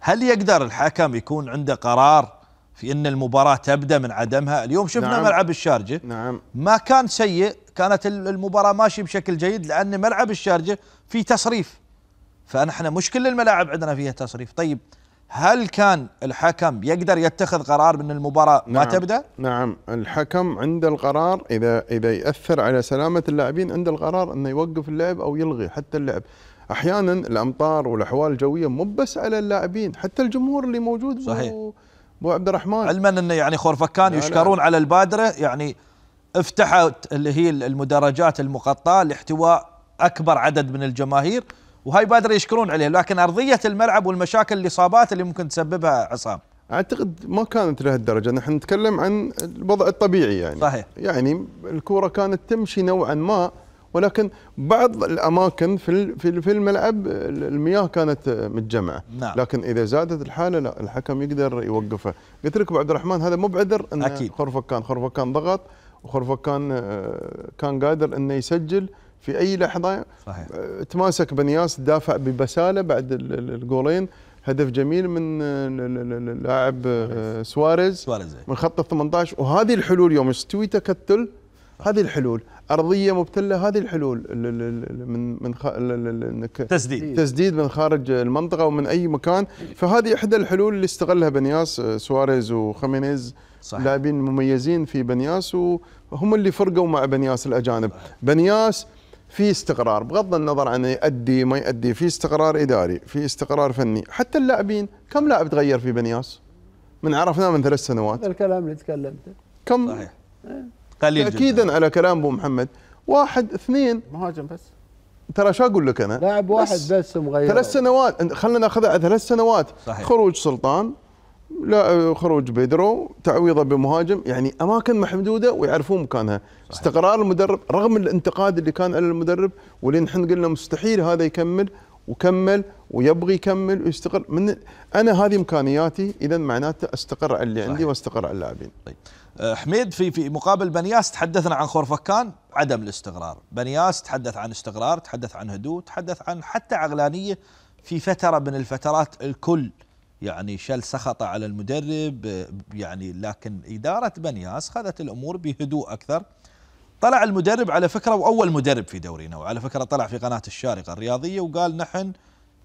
هل يقدر الحكم يكون عنده قرار في ان المباراه تبدا من عدمها اليوم شفنا نعم ملعب الشارجه نعم ما كان سيء كانت المباراه ماشيه بشكل جيد لان ملعب الشارجه في تصريف فنحن مش كل الملاعب عندنا فيها تصريف طيب هل كان الحكم يقدر يتخذ قرار من المباراة نعم ما تبدأ؟ نعم الحكم عنده القرار إذا إذا يأثر على سلامة اللاعبين عنده القرار أنه يوقف اللعب أو يلغي حتى اللعب احيانا الامطار والاحوال الجويه مو بس على اللاعبين حتى الجمهور اللي موجود صحيح ابو عبد الرحمن علما انه يعني خورفكان يشكرون على البادره يعني افتحت اللي هي المدرجات المغطاه لاحتواء اكبر عدد من الجماهير وهاي بادره يشكرون عليها لكن ارضيه الملعب والمشاكل الاصابات اللي ممكن تسببها عصام اعتقد ما كانت لهالدرجه نحن نتكلم عن الوضع الطبيعي يعني صحيح يعني الكوره كانت تمشي نوعا ما ولكن بعض الاماكن في في الملعب المياه كانت متجمعه نعم. لكن اذا زادت الحاله لا الحكم يقدر يوقفه قلت لك ابو عبد الرحمن هذا مو بعذر ان أكيد. خرفكان خرفكان ضغط وخرفكان آه، كان قادر انه يسجل في اي لحظه صحيح. آه، تماسك بنياس دافع ببساله بعد الجولين هدف جميل من اللاعب آه، سواريز سواريز من خط ال 18 وهذه الحلول يوم يستوي تكتل هذه الحلول ارضيه مبتله هذه الحلول من من خ... انك تسديد تسديد من خارج المنطقه ومن اي مكان فهذه احدى الحلول اللي استغلها بنياس آه، سواريز وخمينيز لاعبين مميزين في بنياس وهم اللي فرقوا مع بنياس الاجانب بنياس في استقرار بغض النظر عن يؤدي ما يؤدي في استقرار اداري في استقرار فني حتى اللاعبين كم لاعب تغير في بنياس من عرفناه من ثلاث سنوات الكلام اللي تكلمته كم صحيح إيه. قليل تاكيدا جداً. على كلام ابو محمد واحد اثنين مهاجم بس ترى شو اقول لك انا؟ لاعب واحد بس, بس مغير ثلاث سنوات خلينا ناخذها على ثلاث سنوات صحيح. خروج سلطان لا خروج بيدرو تعويضه بمهاجم يعني اماكن محدوده ويعرفون مكانها صحيح. استقرار المدرب رغم الانتقاد اللي كان على المدرب واللي نحن قلنا مستحيل هذا يكمل وكمل ويبغي يكمل ويستقر من انا هذه امكانياتي اذا معناته استقر على اللي صحيح. عندي واستقر على اللاعبين طيب. آه، حميد في في مقابل بنياس تحدثنا عن خورفكان عدم الاستقرار، بنياس تحدث عن استقرار، تحدث عن هدوء، تحدث عن حتى عقلانيه في فتره من الفترات الكل يعني شل سخطه على المدرب آه، يعني لكن اداره بنياس خذت الامور بهدوء اكثر. طلع المدرب على فكره واول مدرب في دورينا وعلى فكره طلع في قناه الشارقه الرياضيه وقال نحن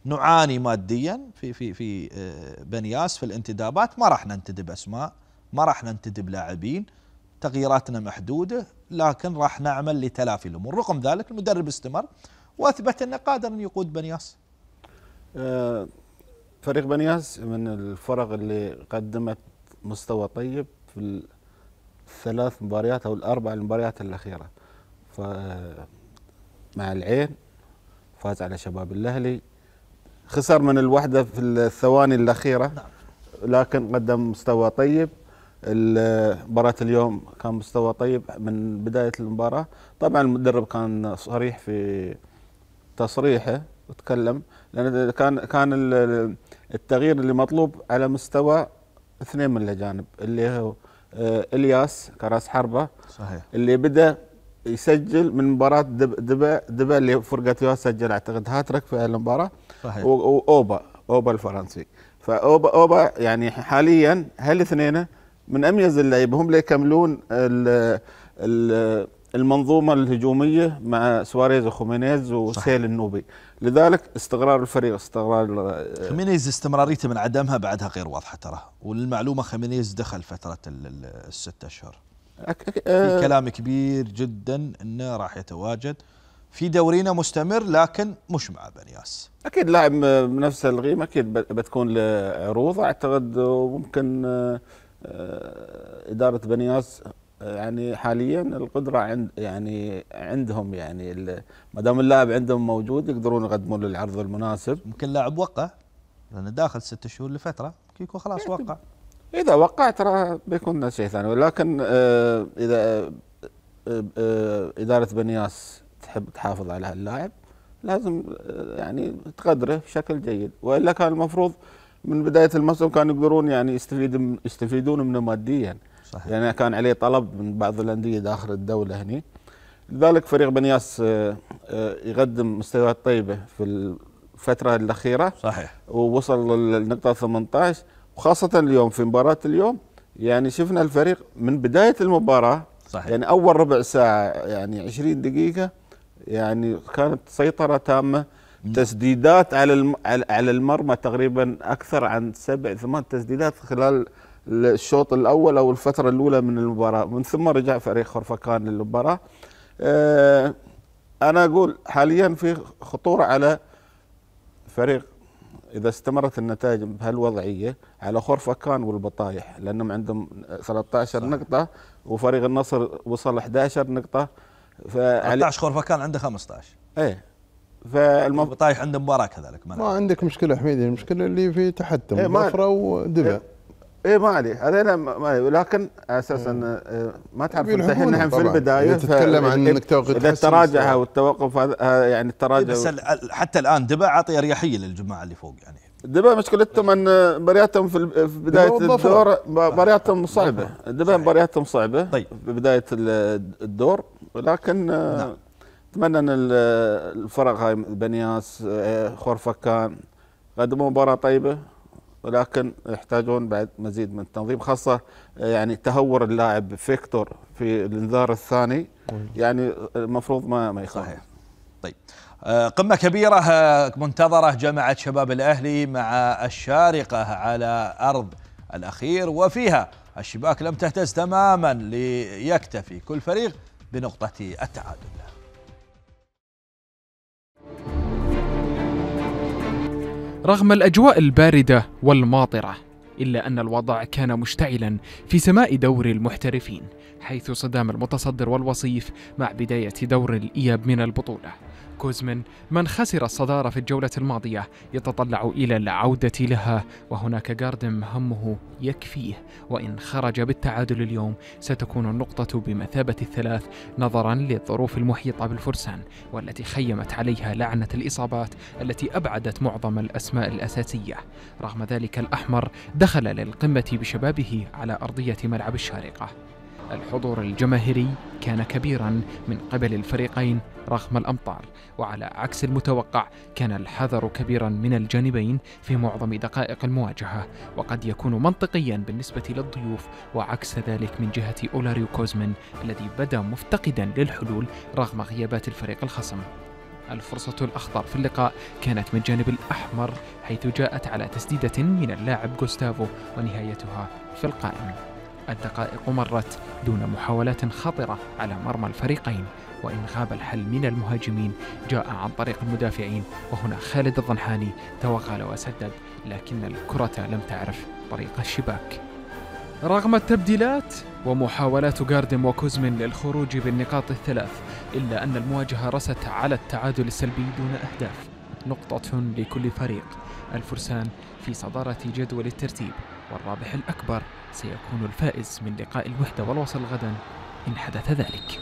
نعاني ماديا في في في آه، بنياس في الانتدابات ما راح ننتدب اسماء ما راح ننتدب لاعبين تغييراتنا محدودة لكن راح نعمل لتلافي الأمور رغم ذلك المدرب استمر وأثبت أنه قادر أن يقود بنياس أه فريق بنياس من الفرق اللي قدمت مستوى طيب في الثلاث مباريات أو الأربع المباريات الأخيرة أه، مع العين فاز على شباب الأهلي خسر من الوحدة في الثواني الأخيرة نعم. لكن قدم مستوى طيب مباراة اليوم كان مستوى طيب من بداية المباراة طبعا المدرب كان صريح في تصريحه وتكلم لأن كان كان التغيير اللي مطلوب على مستوى اثنين من الأجانب اللي هو آه، الياس كراس حربة صحيح اللي بدأ يسجل من مباراة دبا دبا دب اللي فرقة ياس سجل اعتقد هاتريك في المباراة صحيح وأوبا أوبا الفرنسي فأوبا أوبا يعني حاليا هالاثنين من اميز اللعيبه هم اللي يكملون ال ال المنظومه الهجوميه مع سواريز وخومينيز وسيل النوبي لذلك استقرار الفريق استقرار خومينيز استمراريته من عدمها بعدها غير واضحه ترى وللمعلومه خومينيز دخل فتره الست اشهر في آه كلام كبير جدا انه راح يتواجد في دورينا مستمر لكن مش مع بنياس اكيد لاعب بنفس القيمه اكيد بتكون لعروضه عروض اعتقد وممكن آه آه، اداره بنياس آه، يعني حاليا القدره عند يعني عندهم يعني ما دام اللاعب عندهم موجود يقدرون يقدمون له العرض المناسب ممكن لاعب وقع لانه داخل ست شهور لفتره يمكن يكون خلاص وقع اذا وقع ترى بيكون شيء ثاني ولكن آه، اذا اداره بنياس تحب تحافظ على هاللاعب لازم يعني تقدره بشكل جيد والا كان المفروض من بدايه الموسم كانوا يقدرون يعني يستفيدون يستفيدون منه ماديا صحيح. لان يعني كان عليه طلب من بعض الانديه داخل الدوله هني لذلك فريق بنياس آه، آه، يقدم مستويات طيبه في الفتره الاخيره صحيح ووصل للنقطه 18 وخاصه اليوم في مباراه اليوم يعني شفنا الفريق من بدايه المباراه صحيح. يعني اول ربع ساعه يعني 20 دقيقه يعني كانت سيطره تامه نعم. تسديدات على على المرمى تقريبا اكثر عن سبع ثمان تسديدات خلال الشوط الاول او الفتره الاولى من المباراه من ثم رجع فريق خرفكان للمباراه آه، انا اقول حاليا في خطوره على فريق اذا استمرت النتائج بهالوضعيه على خرفكان والبطايح لانهم عندهم 13 صح. نقطه وفريق النصر وصل 11 نقطه ف 13 خرفكان عنده 15 ايه فالمف... طايح عند مباراه كذلك ما, ما عندك مشكله حميدي المشكله اللي في تحتم إيه ظفره ودبا إيه،, إيه, ما عليه هذا ما عليه ولكن اساسا آه، ما تعرف الحين نحن في البدايه تتكلم عن انك توقف اذا التراجع او التوقف هذا آه، يعني التراجع بس حتى الان دبا عطي اريحيه للجماعه اللي فوق يعني دبا مشكلتهم ان مبارياتهم في بدايه الدور مبارياتهم صعبه دبا مبارياتهم صعبه طيب في بدايه الدور ولكن آه، نعم. اتمنى ان الفرق هاي بنياس آه، خورفكان قدموا مباراه طيبه ولكن يحتاجون بعد مزيد من التنظيم خاصه آه، يعني تهور اللاعب فيكتور في الانذار الثاني يعني المفروض ما ما يخاف طيب آه، قمة كبيرة منتظرة جمعت شباب الأهلي مع الشارقة على أرض الأخير وفيها الشباك لم تهتز تماما ليكتفي كل فريق بنقطة التعادل رغم الأجواء الباردة والماطرة إلا أن الوضع كان مشتعلا في سماء دور المحترفين حيث صدام المتصدر والوصيف مع بداية دور الإياب من البطولة كوزمن من خسر الصدارة في الجولة الماضية يتطلع إلى العودة لها وهناك جاردم همه يكفيه وإن خرج بالتعادل اليوم ستكون النقطة بمثابة الثلاث نظرا للظروف المحيطة بالفرسان والتي خيمت عليها لعنة الإصابات التي أبعدت معظم الأسماء الأساسية رغم ذلك الأحمر دخل للقمة بشبابه على أرضية ملعب الشارقة الحضور الجماهيري كان كبيرا من قبل الفريقين رغم الأمطار وعلى عكس المتوقع كان الحذر كبيرا من الجانبين في معظم دقائق المواجهة وقد يكون منطقيا بالنسبة للضيوف وعكس ذلك من جهة أولاريو كوزمن الذي بدا مفتقدا للحلول رغم غيابات الفريق الخصم الفرصة الأخطر في اللقاء كانت من جانب الأحمر حيث جاءت على تسديدة من اللاعب غوستافو ونهايتها في القائم الدقائق مرت دون محاولات خطرة على مرمى الفريقين وإن غاب الحل من المهاجمين جاء عن طريق المدافعين وهنا خالد الضنحاني توغل وسدد لكن الكرة لم تعرف طريق الشباك رغم التبديلات ومحاولات غاردم وكوزمين للخروج بالنقاط الثلاث إلا أن المواجهة رست على التعادل السلبي دون أهداف نقطة لكل فريق الفرسان في صدارة جدول الترتيب والرابح الأكبر سيكون الفائز من لقاء الوحدة والوصل غدا إن حدث ذلك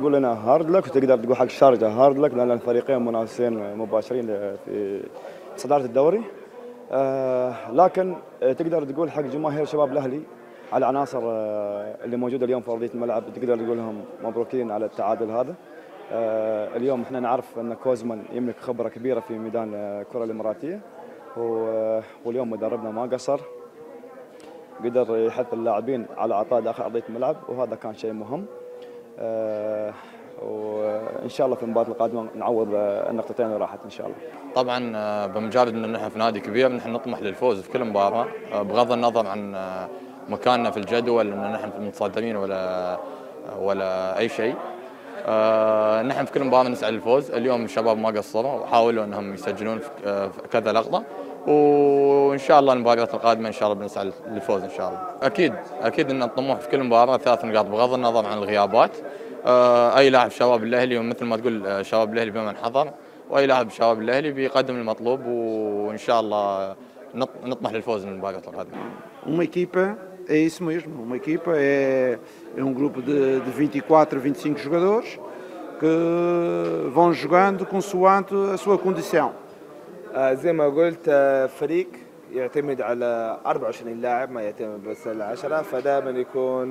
تقول لنا هارد لك وتقدر تقول حق الشارجه هارد لك لان الفريقين منافسين مباشرين في صداره الدوري آه، لكن آه، تقدر تقول حق جماهير شباب الاهلي على العناصر آه، اللي موجوده اليوم في ارضيه الملعب تقدر تقول لهم مبروكين على التعادل هذا اليوم احنا نعرف ان كوزمان يملك خبره كبيره في ميدان الكره الاماراتيه واليوم مدربنا ما قصر قدر يحث اللاعبين على عطاء داخل ارضيه الملعب وهذا كان شيء مهم آه، وان شاء الله في المباراه القادمه نعوض النقطتين اللي راحت ان شاء الله. طبعا آه، بمجرد ان نحن في نادي كبير نحن نطمح للفوز في كل مباراه آه، بغض النظر عن مكاننا في الجدول ان نحن متصدرين ولا ولا اي شيء. نحن في كل مباراه نسعى للفوز، اليوم الشباب ما قصروا وحاولوا انهم يسجلون كذا لقطه وان شاء الله المباريات القادمه ان شاء الله بنسعى للفوز ان شاء الله. اكيد اكيد ان الطموح في كل مباراه ثلاث نقاط بغض النظر عن الغيابات. آه، اي لاعب شباب الاهلي ومثل ما تقول آه، شباب الاهلي بما حضر واي لاعب شباب الاهلي بيقدم المطلوب وان شاء الله نطمح للفوز من المباريات القادمه. Uma equipa é isso mesmo, uma equipa é, é um grupo de, de 24, 25 e e jogadores que vão jogando consoante a sua condição. آه، زي ما قلت آه، فريق يعتمد على 24 لاعب ما يعتمد بس على 10 فدائما يكون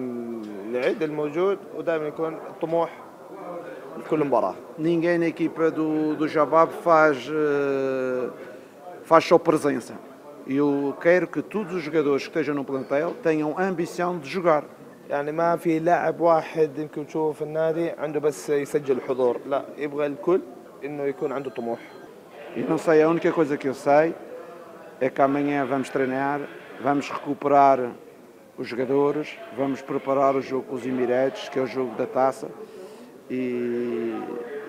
العد الموجود ودائما يكون الطموح كل مباراه. Ninguém na equipa do, do Jabab faz, آه، faz só presença. E eu quero que todos os jogadores que estejam no plantel tenham ambição de jogar. يعني ما في لاعب واحد يمكن تشوفه في النادي عنده بس يسجل حضور، لا يبغى الكل انه يكون عنده طموح. E não sei, a única coisa que eu sei é que amanhã vamos treinar, vamos recuperar os jogadores, vamos preparar o jogo com os Emirates, que é o jogo da taça, e,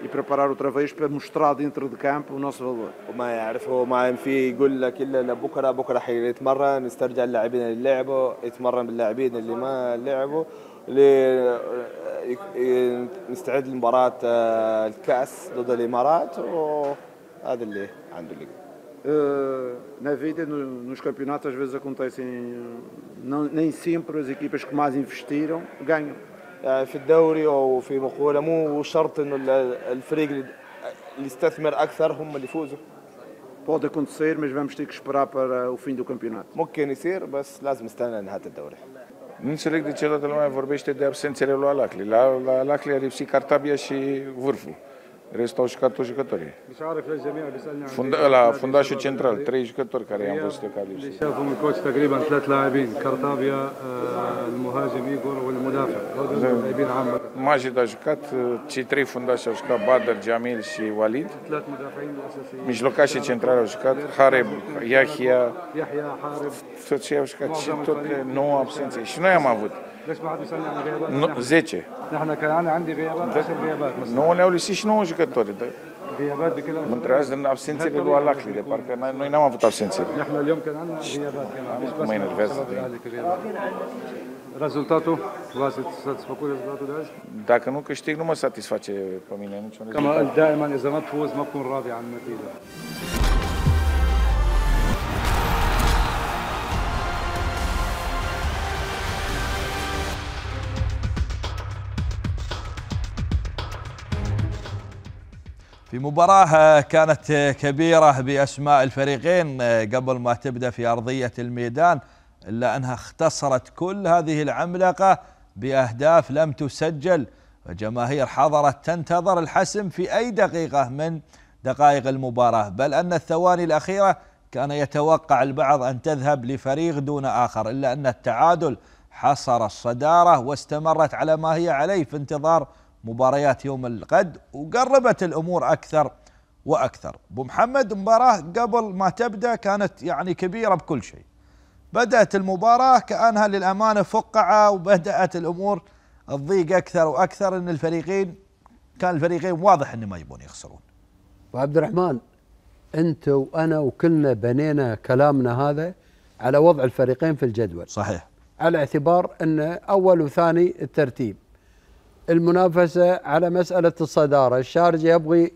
e preparar outra vez para mostrar dentro de campo o nosso valor. وما يعرف هو ما ينفي é لك الا بكره بكره حيتمرن é اللاعبين اللي لعبوا يتمرن باللاعبين é ما لعبوا نستعد لمباراه الكاس é الامارات و هذا اللي na vida, nos campeonatos, às vezes acontecem, não, nem sempre as equipas que mais investiram ganham. في الدوري او في مقوله مو شرط انه الفريق اللي استثمر اكثر هم اللي يفوزوا. Pode acontecer, mas vamos ter que esperar para o fim do campeonato. ممكن يصير بس لازم نستنى نهايه الدوري. Nu înțeleg de ce toată lumea vorbește de absențele lui Alacli. La, la Alacli a lipsit Cartabia și vârful. Restau au jucat toți jucătorii. Funda, la fundașul central, trei jucători care i-am văzut eu ca lipsit. شافوا من الكوتش تقريبا a jucat uh, cei trei fundași au jucat Badr, Jamil și Walid. Mijlocașii centrali au jucat Hareb, Yahya, toți Tot ce au jucat și tot nouă absențe. Și noi am avut. Deci nu, 10. Da. Nu ne-au lisit și 9 jucători. Dar... Mă întrebați de absențele lui Alacli, de parcă noi n-am avut absențe. Și mă enervează. Rezultatul? V-ați făcut rezultatul de azi? Dacă nu câștig, nu mă satisface pe mine niciun rezultat. Cam de-aia m-a nezămat fost, mă, cum rave, am في مباراة كانت كبيرة بأسماء الفريقين آه، قبل ما تبدأ في أرضية الميدان إلا أنها اختصرت كل هذه العملقة بأهداف لم تسجل وجماهير حضرت تنتظر الحسم في أي دقيقة من دقائق المباراة بل أن الثواني الأخيرة كان يتوقع البعض أن تذهب لفريق دون آخر إلا أن التعادل حصر الصدارة واستمرت على ما هي عليه في انتظار مباريات يوم الغد وقربت الامور اكثر واكثر ابو محمد مباراه قبل ما تبدا كانت يعني كبيره بكل شيء بدات المباراه كانها للامانه فقعه وبدات الامور تضيق اكثر واكثر ان الفريقين كان الفريقين واضح انه ما يبون يخسرون وعبد الرحمن انت وانا وكلنا بنينا كلامنا هذا على وضع الفريقين في الجدول صحيح على اعتبار ان اول وثاني الترتيب المنافسة على مسألة الصدارة الشارجة يبغي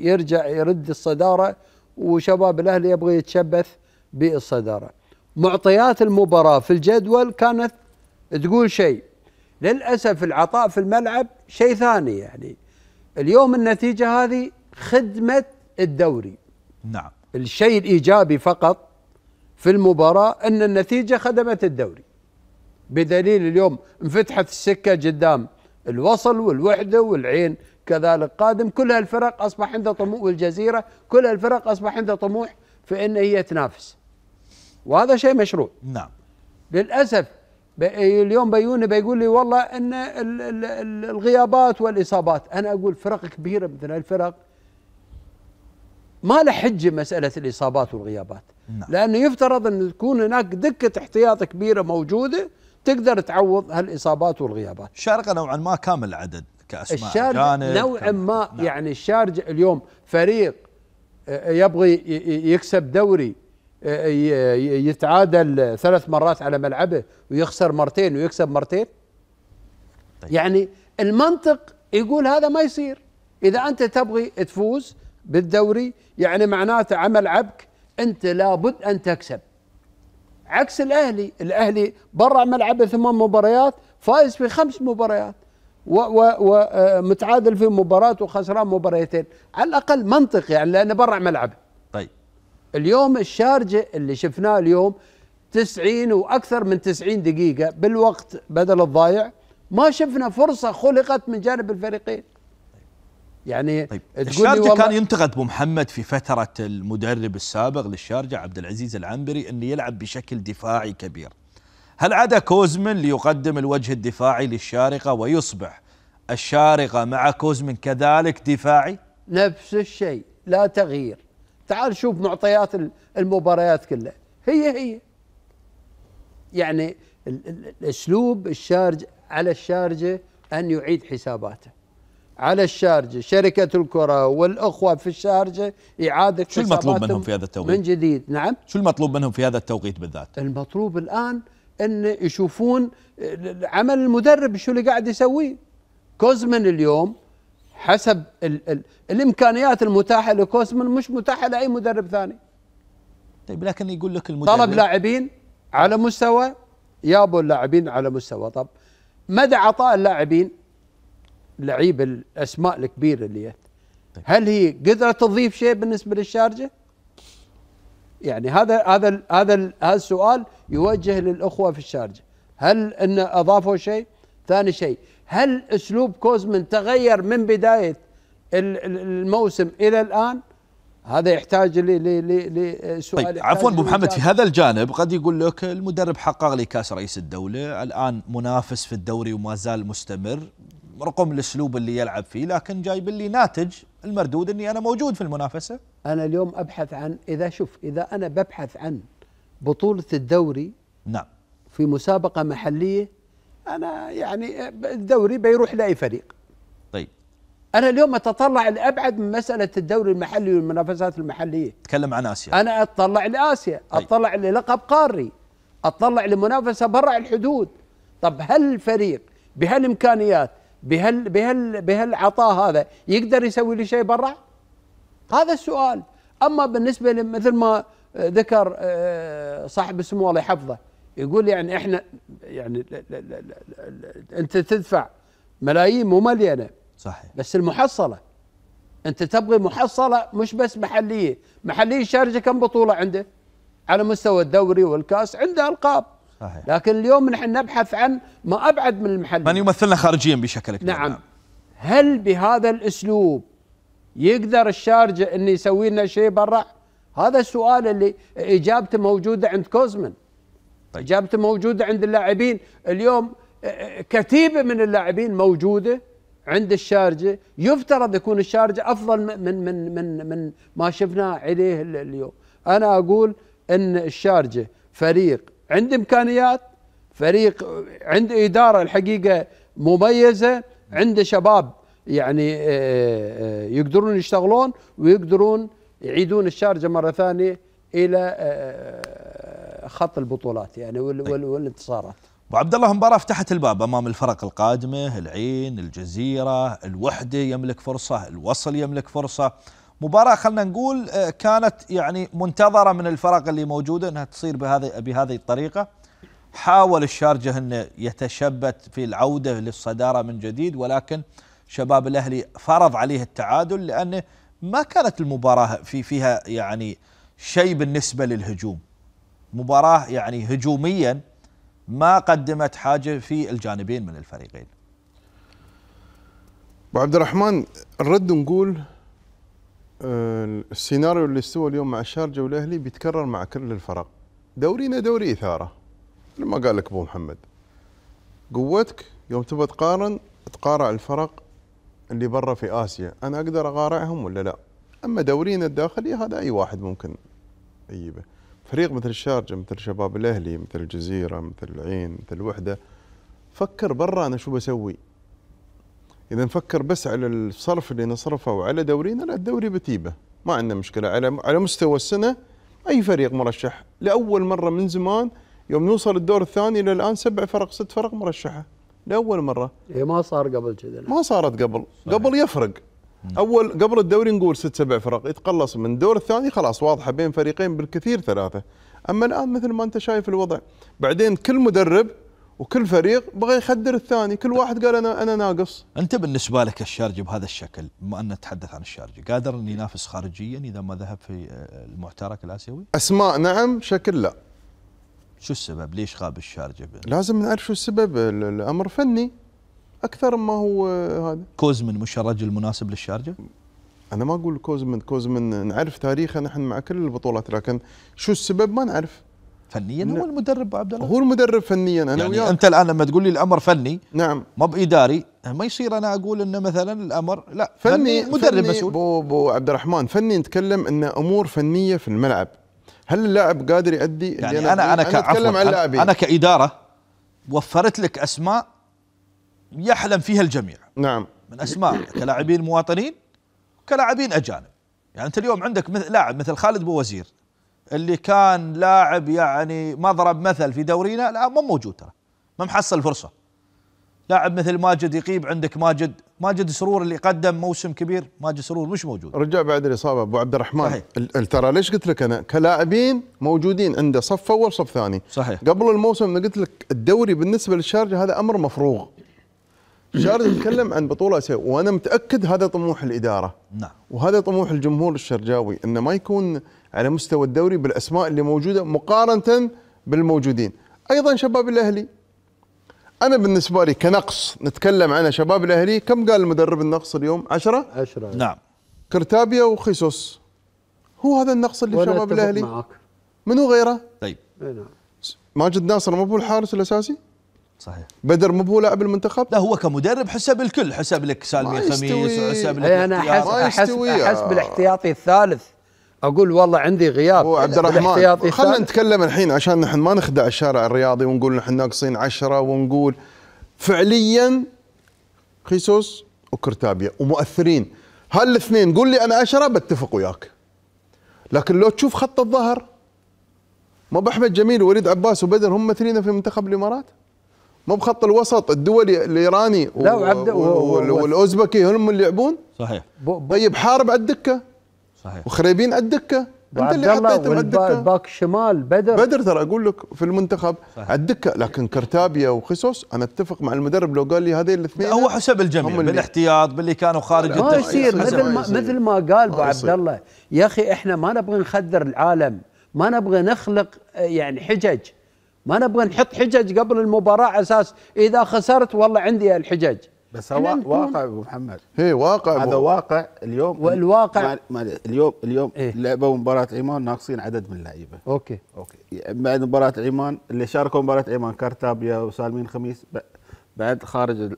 يرجع يرد الصدارة وشباب الأهلي يبغي يتشبث بالصدارة معطيات المباراة في الجدول كانت تقول شيء للأسف العطاء في الملعب شيء ثاني يعني اليوم النتيجة هذه خدمة الدوري نعم الشيء الإيجابي فقط في المباراة أن النتيجة خدمت الدوري بدليل اليوم انفتحت السكة قدام الوصل والوحدة والعين كذلك قادم كل هالفرق أصبح عندها طموح والجزيرة كل هالفرق أصبح عندها طموح في أن هي تنافس وهذا شيء مشروع نعم للأسف اليوم بيوني بيقول لي والله أن الغيابات والإصابات أنا أقول فرق كبيرة مثل هالفرق ما له حجة مسألة الإصابات والغيابات نعم. لأنه يفترض أن تكون هناك دكة احتياط كبيرة موجودة تقدر تعوض هالاصابات والغيابات الشارقه نوعا ما كامل العدد كاسماء جانب نوعا ما نعم. يعني الشارج اليوم فريق آه، يبغي يكسب دوري آه، يتعادل ثلاث مرات على ملعبه ويخسر مرتين ويكسب مرتين طيب. يعني المنطق يقول هذا ما يصير اذا انت تبغي تفوز بالدوري يعني معناته على ملعبك انت لابد ان تكسب عكس الاهلي الاهلي برا ملعبه ثمان مباريات فايز في خمس مباريات ومتعادل آه، في مباراة وخسران مباريتين على الأقل منطقي يعني لأنه برا ملعبه طيب اليوم الشارجة اللي شفناه اليوم 90 وأكثر من 90 دقيقة بالوقت بدل الضايع ما شفنا فرصة خلقت من جانب الفريقين يعني طيب الشارجه كان ينتقد ابو محمد في فتره المدرب السابق للشارجه عبد العزيز العنبري انه يلعب بشكل دفاعي كبير هل عدا كوزمن ليقدم الوجه الدفاعي للشارقه ويصبح الشارقه مع كوزمن كذلك دفاعي نفس الشيء لا تغيير تعال شوف معطيات المباريات كلها هي هي يعني الاسلوب الشارج على الشارجه ان يعيد حساباته على الشارجة شركة الكرة والأخوة في الشارجة إعادة شو المطلوب منهم في هذا التوقيت؟ من جديد نعم شو المطلوب منهم في هذا التوقيت بالذات؟ المطلوب الآن أن يشوفون عمل المدرب شو اللي قاعد يسويه كوزمن اليوم حسب الـ الـ الإمكانيات المتاحة لكوزمن مش متاحة لأي مدرب ثاني طيب لكن يقول لك المدرب طلب لاعبين على مستوى يابوا اللاعبين على مستوى طب مدى عطاء اللاعبين لعيب الاسماء الكبيره اللي يت. طيب. هل هي قدرت تضيف شيء بالنسبه للشارجه؟ يعني هذا هذا هذا هذا السؤال يوجه للاخوه في الشارجه هل ان اضافوا شيء؟ ثاني شيء هل اسلوب كوزمن تغير من بدايه الموسم الى الان؟ هذا يحتاج لسؤال طيب عفوا ابو محمد في هذا الجانب قد يقول لك المدرب حقق لي كاس رئيس الدوله الان منافس في الدوري وما زال مستمر رقم الاسلوب اللي يلعب فيه لكن جايب لي ناتج المردود اني انا موجود في المنافسه انا اليوم ابحث عن اذا شوف اذا انا ببحث عن بطوله الدوري نعم في مسابقه محليه انا يعني الدوري بيروح لاي فريق طيب انا اليوم اتطلع لابعد من مساله الدوري المحلي والمنافسات المحليه تكلم عن اسيا انا اتطلع لاسيا طيب. اتطلع للقب قاري اتطلع لمنافسه برا الحدود طب هل الفريق بهالامكانيات بهال بهال بهالعطاء هذا يقدر يسوي لي شيء برا؟ هذا السؤال اما بالنسبه مثل ما ذكر آه، صاحب السمو الله يحفظه يقول يعني احنا يعني لا لا لا لا لا انت تدفع ملايين مو مليانه صحيح بس المحصله انت تبغي محصله مش بس محليه، محليه الشارجه كم بطوله عنده؟ على مستوى الدوري والكاس عنده القاب صحيح. لكن اليوم نحن نبحث عن ما أبعد من المحل من يمثلنا خارجيا بشكل كبير نعم. نعم هل بهذا الأسلوب يقدر الشارجة أن يسوي لنا شيء برا هذا السؤال اللي إجابته موجودة عند كوزمن طيب. إجابته موجودة عند اللاعبين اليوم كتيبة من اللاعبين موجودة عند الشارجة يفترض يكون الشارجة أفضل من من من من ما شفناه عليه اليوم أنا أقول أن الشارجة فريق عنده امكانيات فريق عنده اداره الحقيقه مميزه عنده شباب يعني آه، آه، يقدرون يشتغلون ويقدرون يعيدون الشارجه مره ثانيه الى آه، خط البطولات يعني طيب. والانتصارات ابو عبد الله مباراه فتحت الباب امام الفرق القادمه العين الجزيره الوحده يملك فرصه الوصل يملك فرصه مباراة خلنا نقول آه، كانت يعني منتظرة من الفرق اللي موجودة أنها تصير بهذه بهذه الطريقة حاول الشارجة أن يتشبت في العودة للصدارة من جديد ولكن شباب الأهلي فرض عليه التعادل لأنه ما كانت المباراة في فيها يعني شيء بالنسبة للهجوم مباراة يعني هجوميا ما قدمت حاجة في الجانبين من الفريقين أبو عبد الرحمن نرد نقول آه، السيناريو اللي استوى اليوم مع الشارجه والاهلي بيتكرر مع كل الفرق دورينا دوري اثاره لما قال لك ابو محمد قوتك يوم تبغى تقارن تقارع الفرق اللي برا في اسيا انا اقدر اقارعهم ولا لا اما دورينا الداخلي هذا اي واحد ممكن يجيبه فريق مثل الشارجه مثل شباب الاهلي مثل الجزيره مثل العين مثل الوحده فكر برا انا شو بسوي اذا نفكر بس على الصرف اللي نصرفه وعلى دورينا لا الدوري بتيبه ما عندنا مشكله على على مستوى السنه اي فريق مرشح لاول مره من زمان يوم نوصل الدور الثاني الى الان سبع فرق ست فرق مرشحه لاول مره إيه ما صار قبل كذا ما صارت قبل صحيح. قبل يفرق اول قبل الدوري نقول ست سبع فرق يتقلص من الدور الثاني خلاص واضحه بين فريقين بالكثير ثلاثه اما الان مثل ما انت شايف الوضع بعدين كل مدرب وكل فريق بغى يخدر الثاني كل واحد قال انا انا ناقص انت بالنسبه لك الشارجي بهذا الشكل بما ان نتحدث عن الشارجي قادر ان ينافس خارجيا اذا ما ذهب في المحترك الاسيوي اسماء نعم شكل لا شو السبب ليش غاب الشارجي لازم نعرف شو السبب الامر فني اكثر ما هو آه، هذا كوزمن مش الرجل المناسب للشارجه انا ما اقول كوزمن كوزمن نعرف تاريخه نحن مع كل البطولات لكن شو السبب ما نعرف فنيا نعم. هو المدرب عبد الله هو المدرب فنيا انا يعني وياك. انت الان لما تقول لي الامر فني نعم ما باداري ما يصير انا اقول انه مثلا الامر لا فني, فني مدرب فني مسؤول بو بو عبد الرحمن فني نتكلم ان امور فنيه في الملعب هل اللاعب قادر يؤدي يعني انا انا, أنا كأتكلم عن اللاعبين انا كاداره وفرت لك اسماء يحلم فيها الجميع نعم من اسماء كلاعبين مواطنين كلاعبين اجانب يعني انت اليوم عندك لاعب مثل خالد بوزير اللي كان لاعب يعني مضرب مثل في دورينا الان مو موجود ترى ما محصل فرصه لاعب مثل ماجد يقيب عندك ماجد ماجد سرور اللي قدم موسم كبير ماجد سرور مش موجود رجع بعد الاصابه ابو عبد الرحمن صحيح. ترى ليش قلت لك انا كلاعبين موجودين عنده صف اول صف ثاني صحيح قبل الموسم انا قلت لك الدوري بالنسبه للشارجه هذا امر مفروغ الشارجه تتكلم عن بطوله اسيويه وانا متاكد هذا طموح الاداره نعم وهذا طموح الجمهور الشرجاوي انه ما يكون على مستوى الدوري بالاسماء اللي موجوده مقارنه بالموجودين ايضا شباب الاهلي انا بالنسبه لي كنقص نتكلم عن شباب الاهلي كم قال المدرب النقص اليوم 10 10 نعم كرتابيا وخيسوس هو هذا النقص اللي شباب الاهلي معك. منو غيره طيب نعم ماجد ناصر مو هو الحارس الاساسي صحيح بدر مو هو لاعب المنتخب لا هو كمدرب حسب الكل حسب لك سالمي خميس وحسب لك انا احس احس بالاحتياطي الثالث اقول والله عندي غياب هو عبد الرحمن خلينا نتكلم الحين عشان نحن ما نخدع الشارع الرياضي ونقول نحن ناقصين عشرة ونقول فعليا خيسوس وكرتابيا ومؤثرين هالاثنين قول لي انا عشرة بتفق وياك لكن لو تشوف خط الظهر ما باحمد جميل ووليد عباس وبدر هم مثلين في منتخب الامارات مو بخط الوسط الدولي الايراني لا وعبد والاوزبكي هم اللي يلعبون صحيح طيب حارب على الدكه صحيح وخريبين على الدكه انت اللي حطيتهم على الدكه باك شمال بدر بدر ترى اقول لك في المنتخب على الدكه لكن كرتابيا وخصوص انا اتفق مع المدرب لو قال لي هذين الاثنين هو حسب الجميع بالاحتياط باللي كانوا خارج ما يصير مثل ما مثل ما قال ابو عبد الله يا اخي احنا ما نبغى نخدر العالم ما نبغى نخلق يعني حجج ما نبغى نحط حجج قبل المباراه على اساس اذا خسرت والله عندي الحجج بس هو واقع ابو محمد هي واقع هذا واقع اليوم والواقع اليوم اليوم إيه؟ لعبوا مباراه عمان ناقصين عدد من اللعيبه اوكي اوكي بعد مباراه عمان اللي شاركوا مباراه عمان كرتابيا وسالمين خميس بعد خارج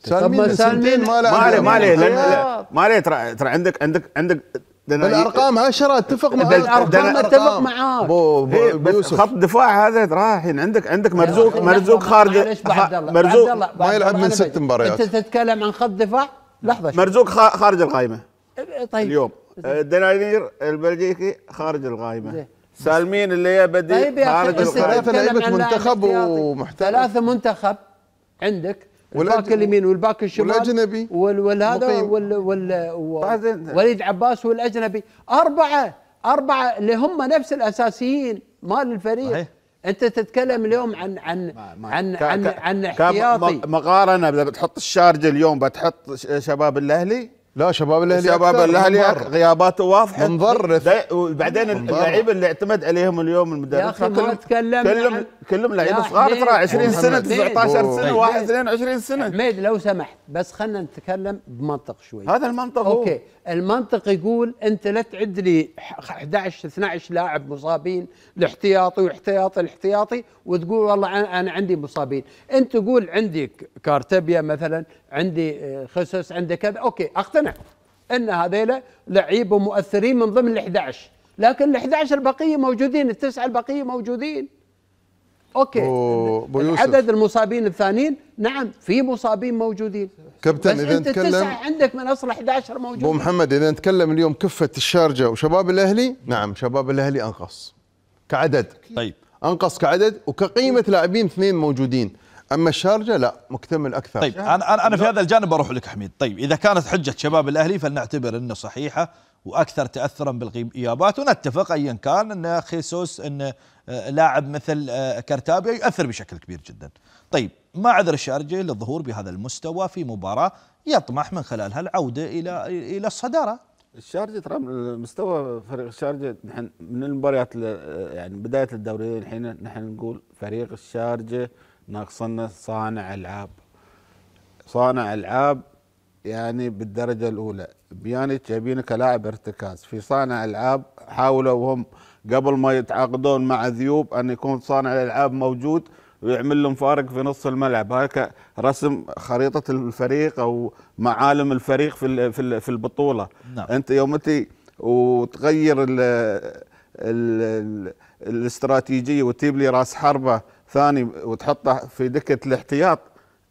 سالمين سالمين ما عليه ما عليه آه. ما عليه ترى ترى عندك عندك عندك بالارقام 10 اتفق معك بالارقام اتفق معاك بو بو إيه، بو يوسف خط دفاع هذا راح عندك عندك مرزوق مرزوق خارج مرزوق ما يلعب من ست مباريات انت تتكلم عن خط دفاع لحظه مرزوق خارج القائمه طيب اليوم الدنانير آه، البلجيكي خارج القائمه سالمين اللي بدي طيب خارج القائمه ثلاثه لعيبه منتخب ومحترف ثلاثه منتخب عندك الباك اليمين والباك الشمال والاجنبي والهذا وال وال وليد عباس والاجنبي اربعه اربعه اللي هم نفس الاساسيين مال الفريق صحيح. انت تتكلم اليوم عن عن ما ما عن عن عن احتياطي مقارنه بتحط الشارجه اليوم بتحط شباب الاهلي لا شباب الاهلي شباب الاهلي غياباته واضحه منظرف وبعدين اللعيبه اللي اعتمد عليهم اليوم المدرب يا اخي ما تكلم كلم كلم لعيبه صغار ترى 20 سنه 19 سنه 21 22 سنه حميد لو سمحت بس خلينا نتكلم بمنطق شوي هذا المنطق هو اوكي المنطق يقول انت لا تعد لي 11 12 لاعب مصابين الاحتياطي واحتياطي الاحتياطي وتقول والله انا عندي مصابين انت تقول عندك كارتبيا مثلا عندي آه، خسس عندي كذا اوكي اقتنع ان هذيلا لعيبه مؤثرين من ضمن ال11 لكن ال11 البقيه موجودين التسعه البقيه موجودين اوكي أو عدد المصابين الثانيين نعم في مصابين موجودين كابتن اذا نتكلم عندك من اصل 11 موجودين ابو محمد اذا نتكلم اليوم كفه الشارجه وشباب الاهلي نعم شباب الاهلي انقص كعدد طيب انقص كعدد وكقيمه لاعبين اثنين موجودين اما الشارجه لا مكتمل اكثر طيب انا انا, في هذا الجانب بروح لك حميد طيب اذا كانت حجه شباب الاهلي فلنعتبر انه صحيحه واكثر تاثرا بالايابات ونتفق ايا كان ان خيسوس ان آه، لاعب مثل آه، كرتابي يؤثر بشكل كبير جدا طيب ما عذر الشارجه للظهور بهذا المستوى في مباراه يطمح من خلالها العوده الى الى الصداره الشارجه ترى مستوى فريق الشارجه نحن من المباريات آه، يعني بدايه الدوري الحين نحن نقول فريق الشارجه ناقصنا صانع العاب صانع العاب يعني بالدرجه الاولى بيانيتش يبينا كلاعب ارتكاز في صانع العاب حاولوا هم قبل ما يتعاقدون مع ذيوب ان يكون صانع الالعاب موجود ويعمل لهم فارق في نص الملعب هذا رسم خريطه الفريق او معالم الفريق في في البطوله نعم. انت يوم انت وتغير ال الاستراتيجيه وتجيب لي راس حربه ثاني وتحطه في دكه الاحتياط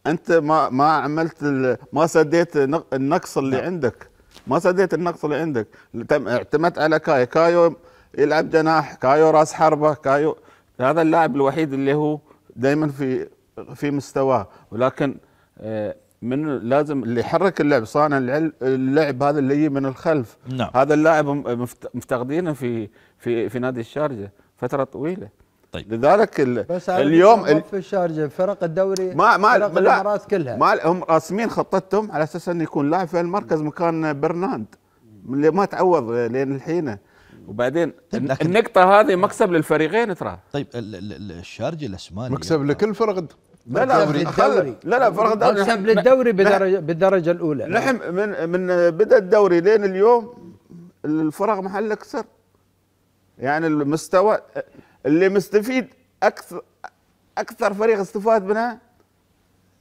انت ما ما عملت ما سديت النقص اللي نعم. عندك ما سديت النقص اللي عندك اعتمدت على كايو كايو يلعب جناح كايو راس حربه كايو هذا اللاعب الوحيد اللي هو دائما في في مستواه ولكن آه، من لازم اللي يحرك اللعب صانع اللعب هذا اللي يجي من الخلف نعم. هذا اللاعب مفتقدينه في في في نادي الشارجه فتره طويله طيب لذلك ال... بس اليوم ال... في الشارجه فرق الدوري ما ما فرق لا الامارات كلها ما هم راسمين خطتهم على اساس انه يكون لاعب في المركز مكان برناند اللي ما تعوض لين الحين وبعدين طيب النقطة هذه مكسب للفريقين ترى طيب ال... ال... ال... الشارجة الاسباني مكسب لكل فرق لا لا الدوري لا لا فرق الدوري مكسب للدوري بالدرجة بالدرجة الأولى نحن من من بدا الدوري لين اليوم الفرق محل كسر يعني المستوى اللي مستفيد اكثر اكثر فريق استفاد منها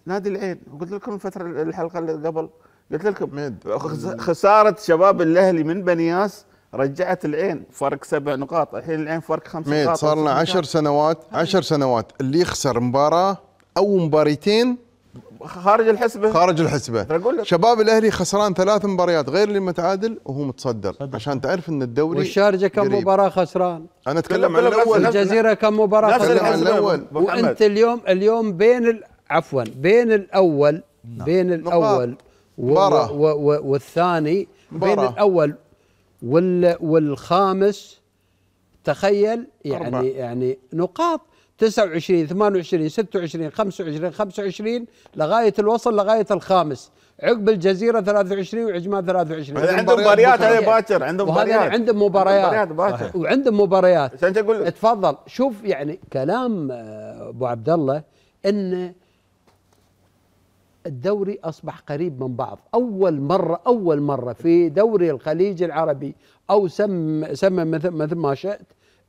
نادي العين وقلت لكم الفتره الحلقه اللي قبل قلت لكم خساره شباب الاهلي من بنياس رجعت العين فرق سبع نقاط الحين العين فرق خمس نقاط صار لنا عشر سنوات عشر سنوات اللي يخسر مباراه او مباريتين خارج الحسبه خارج الحسبه شباب الاهلي خسران ثلاث مباريات غير اللي متعادل وهو متصدر صدق. عشان تعرف ان الدوري والشارجه كم قريب. مباراه خسران انا اتكلم عن الاول الجزيره كم مباراه خسران الاول وانت اليوم اليوم بين عفوا بين الاول نعم. بين الاول و و والثاني بين الاول وال والخامس تخيل يعني أربع. يعني نقاط 29 28 26 25 25 لغايه الوصل لغايه الخامس عقب الجزيره 23 وعجمان 23 عندهم مباريات هذا باكر عندهم مباريات عندهم مباريات وعندهم مباريات عشان اقول تفضل شوف يعني كلام آه، ابو عبد الله ان الدوري اصبح قريب من بعض اول مره اول مره في دوري الخليج العربي او سم سم مثل ما شئت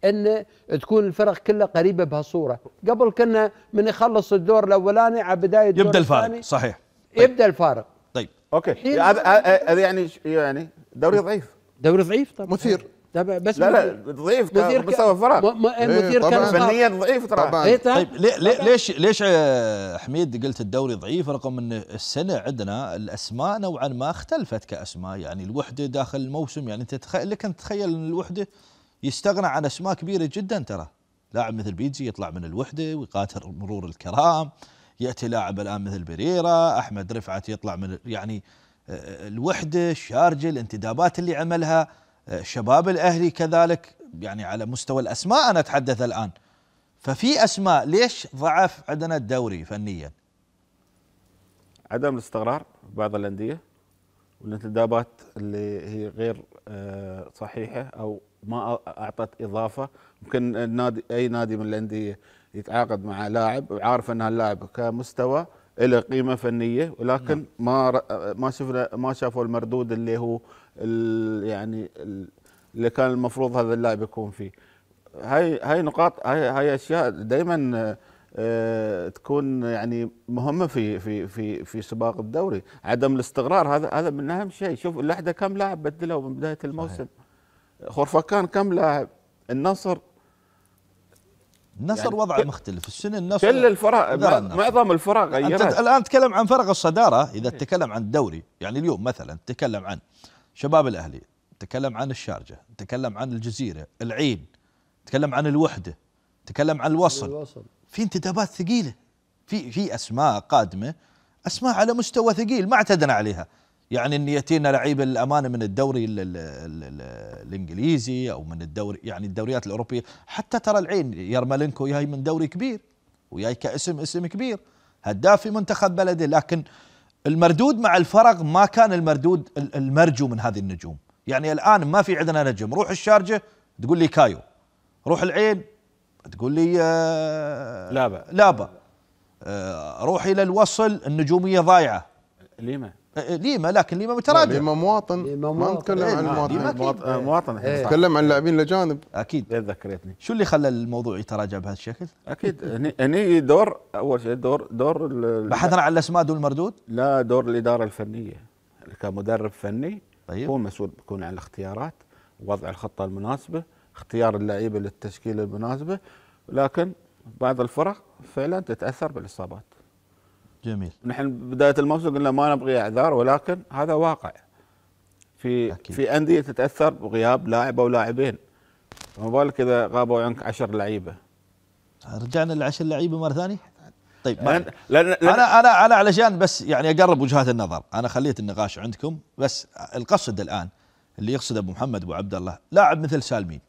ان تكون الفرق كلها قريبه بهالصوره قبل كنا من يخلص الدور الاولاني على بدايه الدور يبدا الفارق صحيح طيب. يبدا الفارق طيب اوكي هذا يعني يعني دوري ضعيف دوري ضعيف طبعا مثير طبعا بس لا لا ضعيف مثير مستوى الفرق إيه، مثير كان فنيا ضعيف ترى طبعا طيب ليش ليش آه، حميد قلت الدوري ضعيف رغم ان السنه عندنا الاسماء نوعا ما اختلفت كاسماء يعني الوحده داخل الموسم يعني انت تخيل لك انت تخيل ان الوحده يستغنى عن اسماء كبيره جدا ترى لاعب مثل بيتزي يطلع من الوحده ويقاتل مرور الكرام ياتي لاعب الان مثل بريرا احمد رفعت يطلع من يعني آه، آه، الوحده الشارجه الانتدابات اللي عملها آه، شباب الاهلي كذلك يعني على مستوى الاسماء انا اتحدث الان ففي اسماء ليش ضعف عندنا الدوري فنيا؟ عدم الاستقرار بعض الانديه والانتدابات اللي هي غير صحيحه او ما اعطت اضافه ممكن النادي اي نادي من الانديه يتعاقد مع لاعب وعارف ان هاللاعب كمستوى له قيمه فنيه ولكن نعم. ما ما شفنا ما شافوا المردود اللي هو يعني اللي كان المفروض هذا اللاعب يكون فيه. هاي هاي نقاط هاي هاي اشياء دائما آه، تكون يعني مهمه في في في في سباق الدوري، عدم الاستقرار هذا هذا من اهم شيء، شوف اللحظه كم لاعب بدلوا من بدايه الموسم. صحيح. خرفكان كم لاعب النصر النصر يعني وضعه مختلف السنه النصر كل الفرق معظم الفرق غيرت أنت الان تتكلم عن فرق الصداره اذا إيه. تتكلم عن الدوري يعني اليوم مثلا تتكلم عن شباب الاهلي تتكلم عن الشارجه تتكلم عن الجزيره العين تتكلم عن الوحده تتكلم عن الوصل, الوصل. في انتدابات ثقيله في في اسماء قادمه اسماء على مستوى ثقيل ما اعتدنا عليها يعني ان ياتينا لعيبه للامانه من الدوري الـ الـ الـ الانجليزي او من الدوري يعني الدوريات الاوروبيه حتى ترى العين يرملينكو جاي من دوري كبير وياي كاسم اسم كبير هداف في منتخب بلده لكن المردود مع الفرق ما كان المردود المرجو من هذه النجوم يعني الان ما في عندنا نجم روح الشارجه تقول لي كايو روح العين تقول لي آه، لابا لابا آه، روح الى الوصل النجوميه ضايعه ليما آه، ليما لكن ليما متراجع ليما مواطن ليما مواطن إيه، ما نتكلم إيه. عن المواطن مواطن احنا نتكلم عن اللاعبين الاجانب اكيد إيه، ذكرتني شو اللي خلى الموضوع يتراجع بهذا الشكل؟ اكيد هني هني دور اول شيء دور دور بحثنا عن الاسماد والمردود؟ لا دور الاداره الفنيه كمدرب فني طيب هو المسؤول بيكون عن الاختيارات وضع الخطه المناسبه اختيار اللعيبه للتشكيله المناسبه لكن بعض الفرق فعلا تتاثر بالاصابات جميل نحن بدايه الموسم قلنا ما نبغي اعذار ولكن هذا واقع في أكيد. في انديه تتاثر بغياب لاعب او لاعبين ما بالك اذا غابوا عنك 10 لعيبه رجعنا لعشر لعيبه مره ثانيه طيب ما لأن لأن انا انا انا علشان بس يعني اقرب وجهات النظر انا خليت النقاش عندكم بس القصد الان اللي يقصد ابو محمد ابو عبد الله لاعب مثل سالمين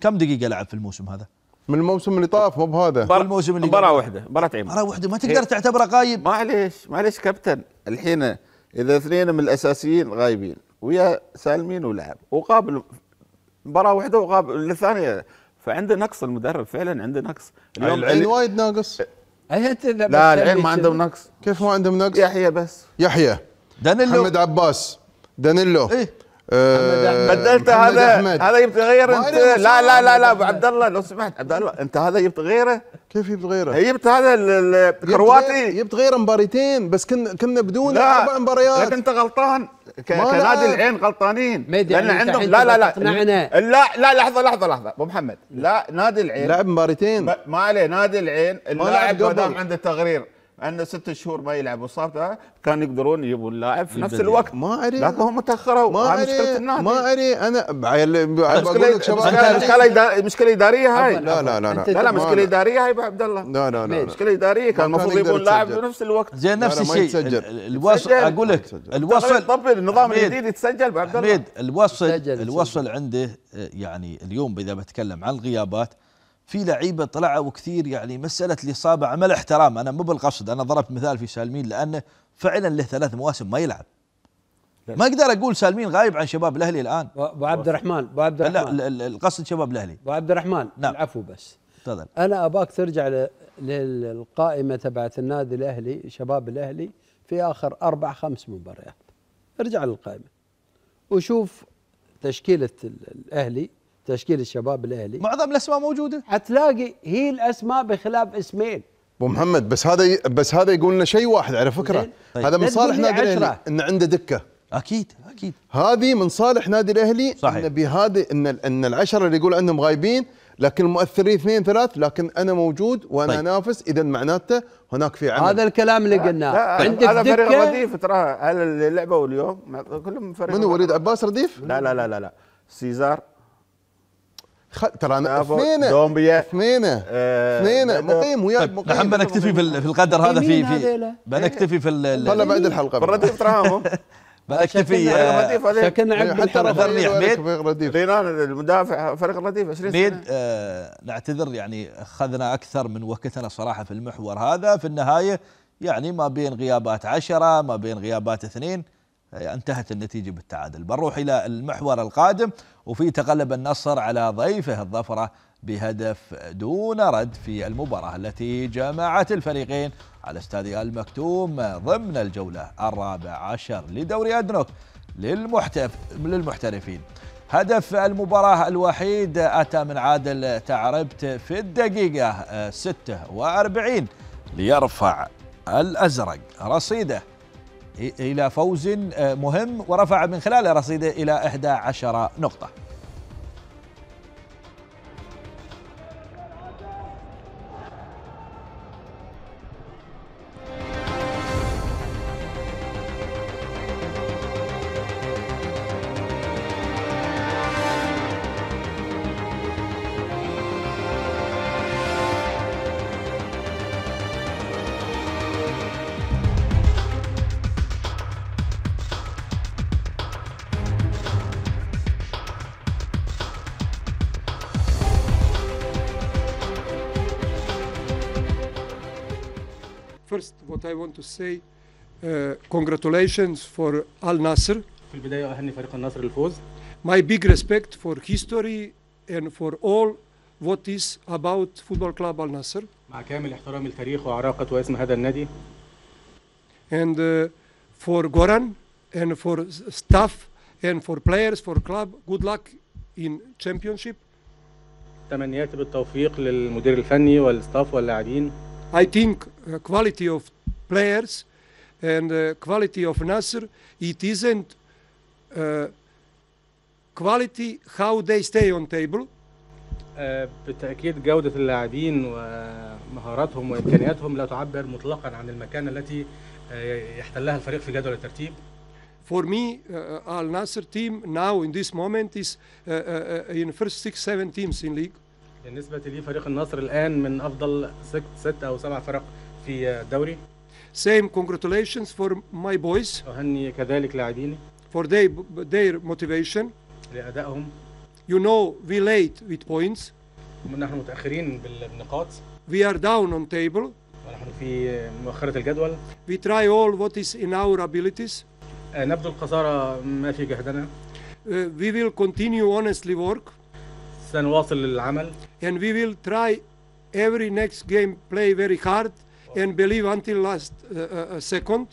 كم دقيقه لعب في الموسم هذا؟ من الموسم اللي طاف مو بهذا بر... الموسم اللي مباراه واحده مباراه عين مباراه واحده ما تقدر إيه. تعتبره غايب معليش معليش كابتن الحين اذا اثنين من الاساسيين غايبين ويا سالمين ولعب وقابل مباراه واحده وقابل الثانيه فعنده نقص المدرب فعلا عنده نقص اليوم العين وايد ناقص لا العين ما عندهم نقص كيف ما عندهم نقص يحيى بس يحيى دانيلو محمد عباس دانيلو إيه؟ بدلت هذا هذا جبت غيره انت لا لا لا لا ابو عبد الله لو سمحت عبد الله انت هذا جبت غيره كيف جبت غيره؟ جبت هذا الكرواتي جبت غيره مباريتين بس كنا كنا بدون اربع مباريات لكن انت غلطان كنادي العين غلطانين لان عندهم لا لا لا لا لا لحظه لحظه لحظه ابو محمد لا نادي العين لعب مباريتين ما عليه نادي العين اللاعب ما دام عنده تغرير عندنا ست شهور ما يلعب وصاب آه، كان يقدرون يجيبوا اللاعب في نفس الوقت ما اري لكن هم تاخروا ما اري مشكله النادي ما اري انا بقول لك شباب مشكله مشكله اداريه هاي لا لا لا لا لا, لا مشكله اداريه هاي ابو عبد الله لا لا لا مشكله اداريه كان المفروض يجيبوا اللاعب في نفس الوقت زين نفس الشيء الوصل اقول لك الوصل طبل النظام الجديد يتسجل ابو عبد الله الوصل الوصل عنده آه، يعني اليوم اذا بتكلم عن الغيابات في لعيبه طلعوا كثير يعني مساله الاصابه عمل احترام انا مو بالقصد انا ضربت مثال في سالمين لانه فعلا له ثلاث مواسم ما يلعب ما اقدر اقول سالمين غايب عن شباب الاهلي الان ابو عبد الرحمن ابو عبد الرحمن لا القصد شباب الاهلي ابو عبد الرحمن نعم العفو بس تفضل انا اباك ترجع للقائمه تبعت النادي الاهلي شباب الاهلي في اخر اربع خمس مباريات ارجع للقائمه وشوف تشكيله الاهلي تشكيل الشباب الاهلي معظم الاسماء موجوده حتلاقي هي الاسماء بخلاف اسمين ابو محمد بس هذا بس هذا يقول لنا شيء واحد على فكره طيب. هذا من صالح نادي الاهلي ان عنده دكه اكيد اكيد هذه من صالح نادي الاهلي صحيح. ان بهذه ان ان العشره اللي يقول عندهم غايبين لكن المؤثرين اثنين ثلاث لكن انا موجود وانا طيب. انافس اذا معناته هناك في عمل هذا الكلام اللي قلناه عندك هذا فريق رديف تراها اللي لعبوا اليوم كلهم فريق من وليد عباس رديف؟ لا لا لا لا, لا. سيزار خ... ترى انا اثنين دومبيا اثنين آه، اثنين مقيم وياك طيب مقيم نحب في, في القدر هذا في في بنكتفي في ولا بعد الحلقه بالرديف تراهم بنكتفي شكلنا آه، عندنا حتى رديف حميد رينان المدافع فريق الرديف 20 حميد نعتذر يعني اخذنا اكثر من وقتنا صراحه في المحور هذا في النهايه يعني ما بين غيابات عشرة ما بين غيابات اثنين آه، انتهت النتيجة بالتعادل بنروح إلى المحور القادم وفي تغلب النصر على ضيفه الظفرة بهدف دون رد في المباراة التي جمعت الفريقين على استاد المكتوم ضمن الجولة الرابع عشر لدوري أدنوك للمحتف للمحترفين هدف المباراة الوحيد أتى من عادل تعربت في الدقيقة 46 ليرفع الأزرق رصيده إلى فوز آه، مهم ورفع من خلاله رصيده إلى 11 نقطة I want to say uh, congratulations for Al Nasser. My big respect for history and for all what is about Football Club Al Nasser. And uh, for Goran and for staff and for players for club good luck in championship. I think uh, quality of players and uh, quality of Nasser, it isn't uh, quality how they stay on table. Uh, بالتأكيد جودة اللاعبين ومهاراتهم وإمكانياتهم لا تعبر مطلقا عن المكان التي آه، يحتلها الفريق في جدول الترتيب. For me, uh, Al Nasser team now in this moment is uh, uh, uh, in first six, seven teams in league. بالنسبة لي فريق النصر الآن من أفضل ست, ست أو سبع فرق في آه، الدوري. Same congratulations for my boys. For their, their motivation. You know we late with points. We are down on table. We try all what is in our abilities. نبذل uh, we will continue honestly work. And we will try every next game play very hard and believe until last uh, uh, uh, second.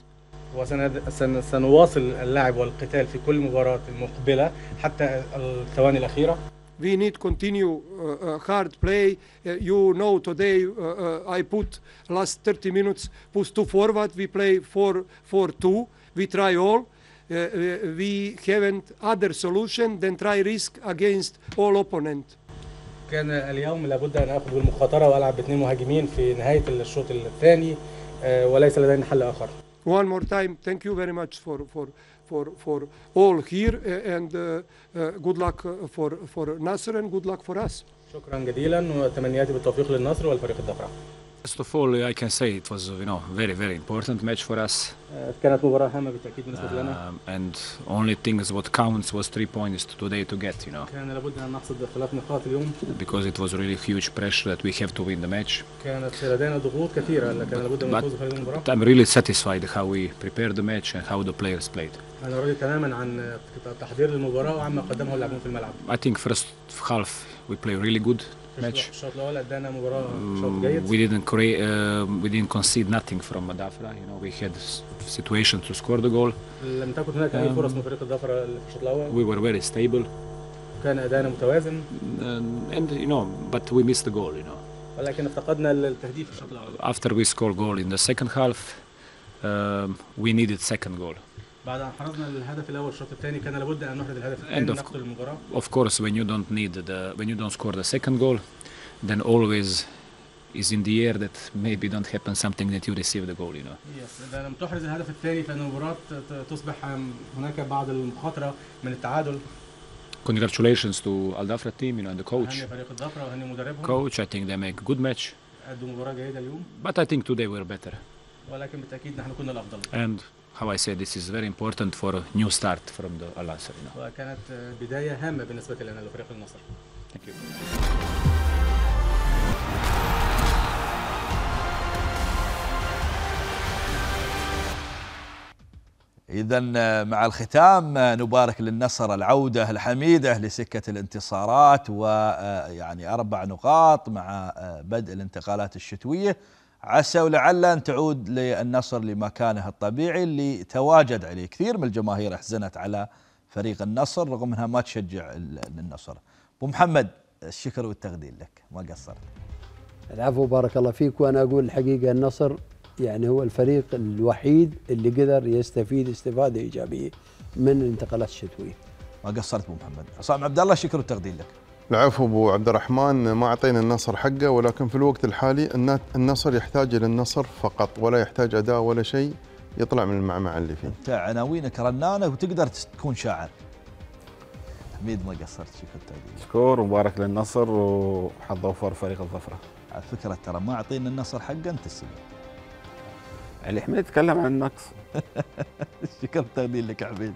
اللعب والقتال في كل مباراة المقبلة حتى الثواني الأخيرة. We need continue uh, hard play. Uh, you know today uh, I put last 30 minutes push two forward. We play 4-4-2. Four, four, two. we try all. Uh, we haven't other solution than try risk against all opponent. كان اليوم لابد ان اخذ بالمخاطره والعب باثنين مهاجمين في نهايه الشوط الثاني آه، وليس لدينا حل اخر. One more time, thank you very much for for for for all here uh, and uh, uh, good luck uh, for for Nasser and good luck for us. شكرا جزيلا وتمنياتي بالتوفيق للنصر والفريق الدفرع. First of all, I can say it was, you know, very, very important match for us. Uh, um, and only thing is what counts was three points today to get, you know. Because it was really huge pressure that we have to win the match. But, but I'm really satisfied how we prepared the match and how the players played. I think first half we played really good match. We didn't create, uh, we didn't concede nothing from Madafra. You know, we had situation to score the goal. Um, we were very stable. And, uh, and you know, but we missed the goal. You know. After we scored goal in the second half, um, we needed second goal. بعد أن حرزنا الهدف الأول الشوط الثاني كان لابد أن نحرز الهدف الثاني نقتل Of course, when you don't need the when you don't score the second goal, then always is in the air that maybe don't happen something that you receive the goal, you know. Yes, إذا لم تحرز الهدف الثاني فإن المباراة تصبح هناك بعض المخاطرة من التعادل. Congratulations to Al Dafra team, you know, and the coach. Coach, I think they make a good match. But I think today we're better. And how I say this is very important for a new start from the Al Nasser. You know. وكانت آه، بداية هامة بالنسبة لنا لفريق النصر. Thank you. إذا آه، مع الختام آه، نبارك للنصر العودة الحميدة لسكة الانتصارات ويعني أربع نقاط مع بدء الانتقالات الشتوية عسى ولعل أن تعود للنصر لمكانه الطبيعي اللي تواجد عليه كثير من الجماهير أحزنت على فريق النصر رغم أنها ما تشجع النصر أبو محمد الشكر والتقدير لك ما قصرت العفو بارك الله فيك وأنا أقول الحقيقة النصر يعني هو الفريق الوحيد اللي قدر يستفيد استفادة إيجابية من الانتقالات الشتوية ما قصرت أبو محمد عصام عبد الله شكر والتقدير لك العفو ابو عبد الرحمن ما اعطينا النصر حقه ولكن في الوقت الحالي النصر يحتاج الى النصر فقط ولا يحتاج اداء ولا شيء يطلع من المعمعه اللي فيه. انت عناوينك رنانه وتقدر تكون شاعر. حميد ما قصرت شوف التعديل. مشكور ومبارك للنصر وحظ اوفر فريق الظفره. على فكره ترى ما اعطينا النصر حقه انت السبب. علي حميد تكلم عن النقص. شكرا تقدير لك حميد.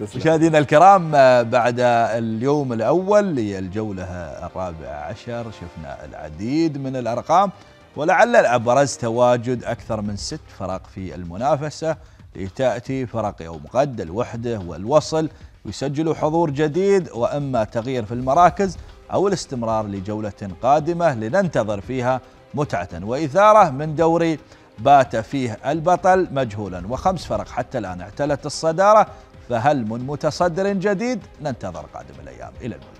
مشاهدينا الكرام آه، بعد اليوم الأول للجولة الرابعة عشر شفنا العديد من الأرقام ولعل الأبرز تواجد أكثر من ست فرق في المنافسة لتأتي فرق يوم غد الوحدة والوصل ويسجلوا حضور جديد وإما تغيير في المراكز أو الاستمرار لجولة قادمة لننتظر فيها متعة وإثارة من دوري بات فيه البطل مجهولا وخمس فرق حتى الآن اعتلت الصدارة فهل من متصدر جديد ننتظر قادم الأيام إلى اللقاء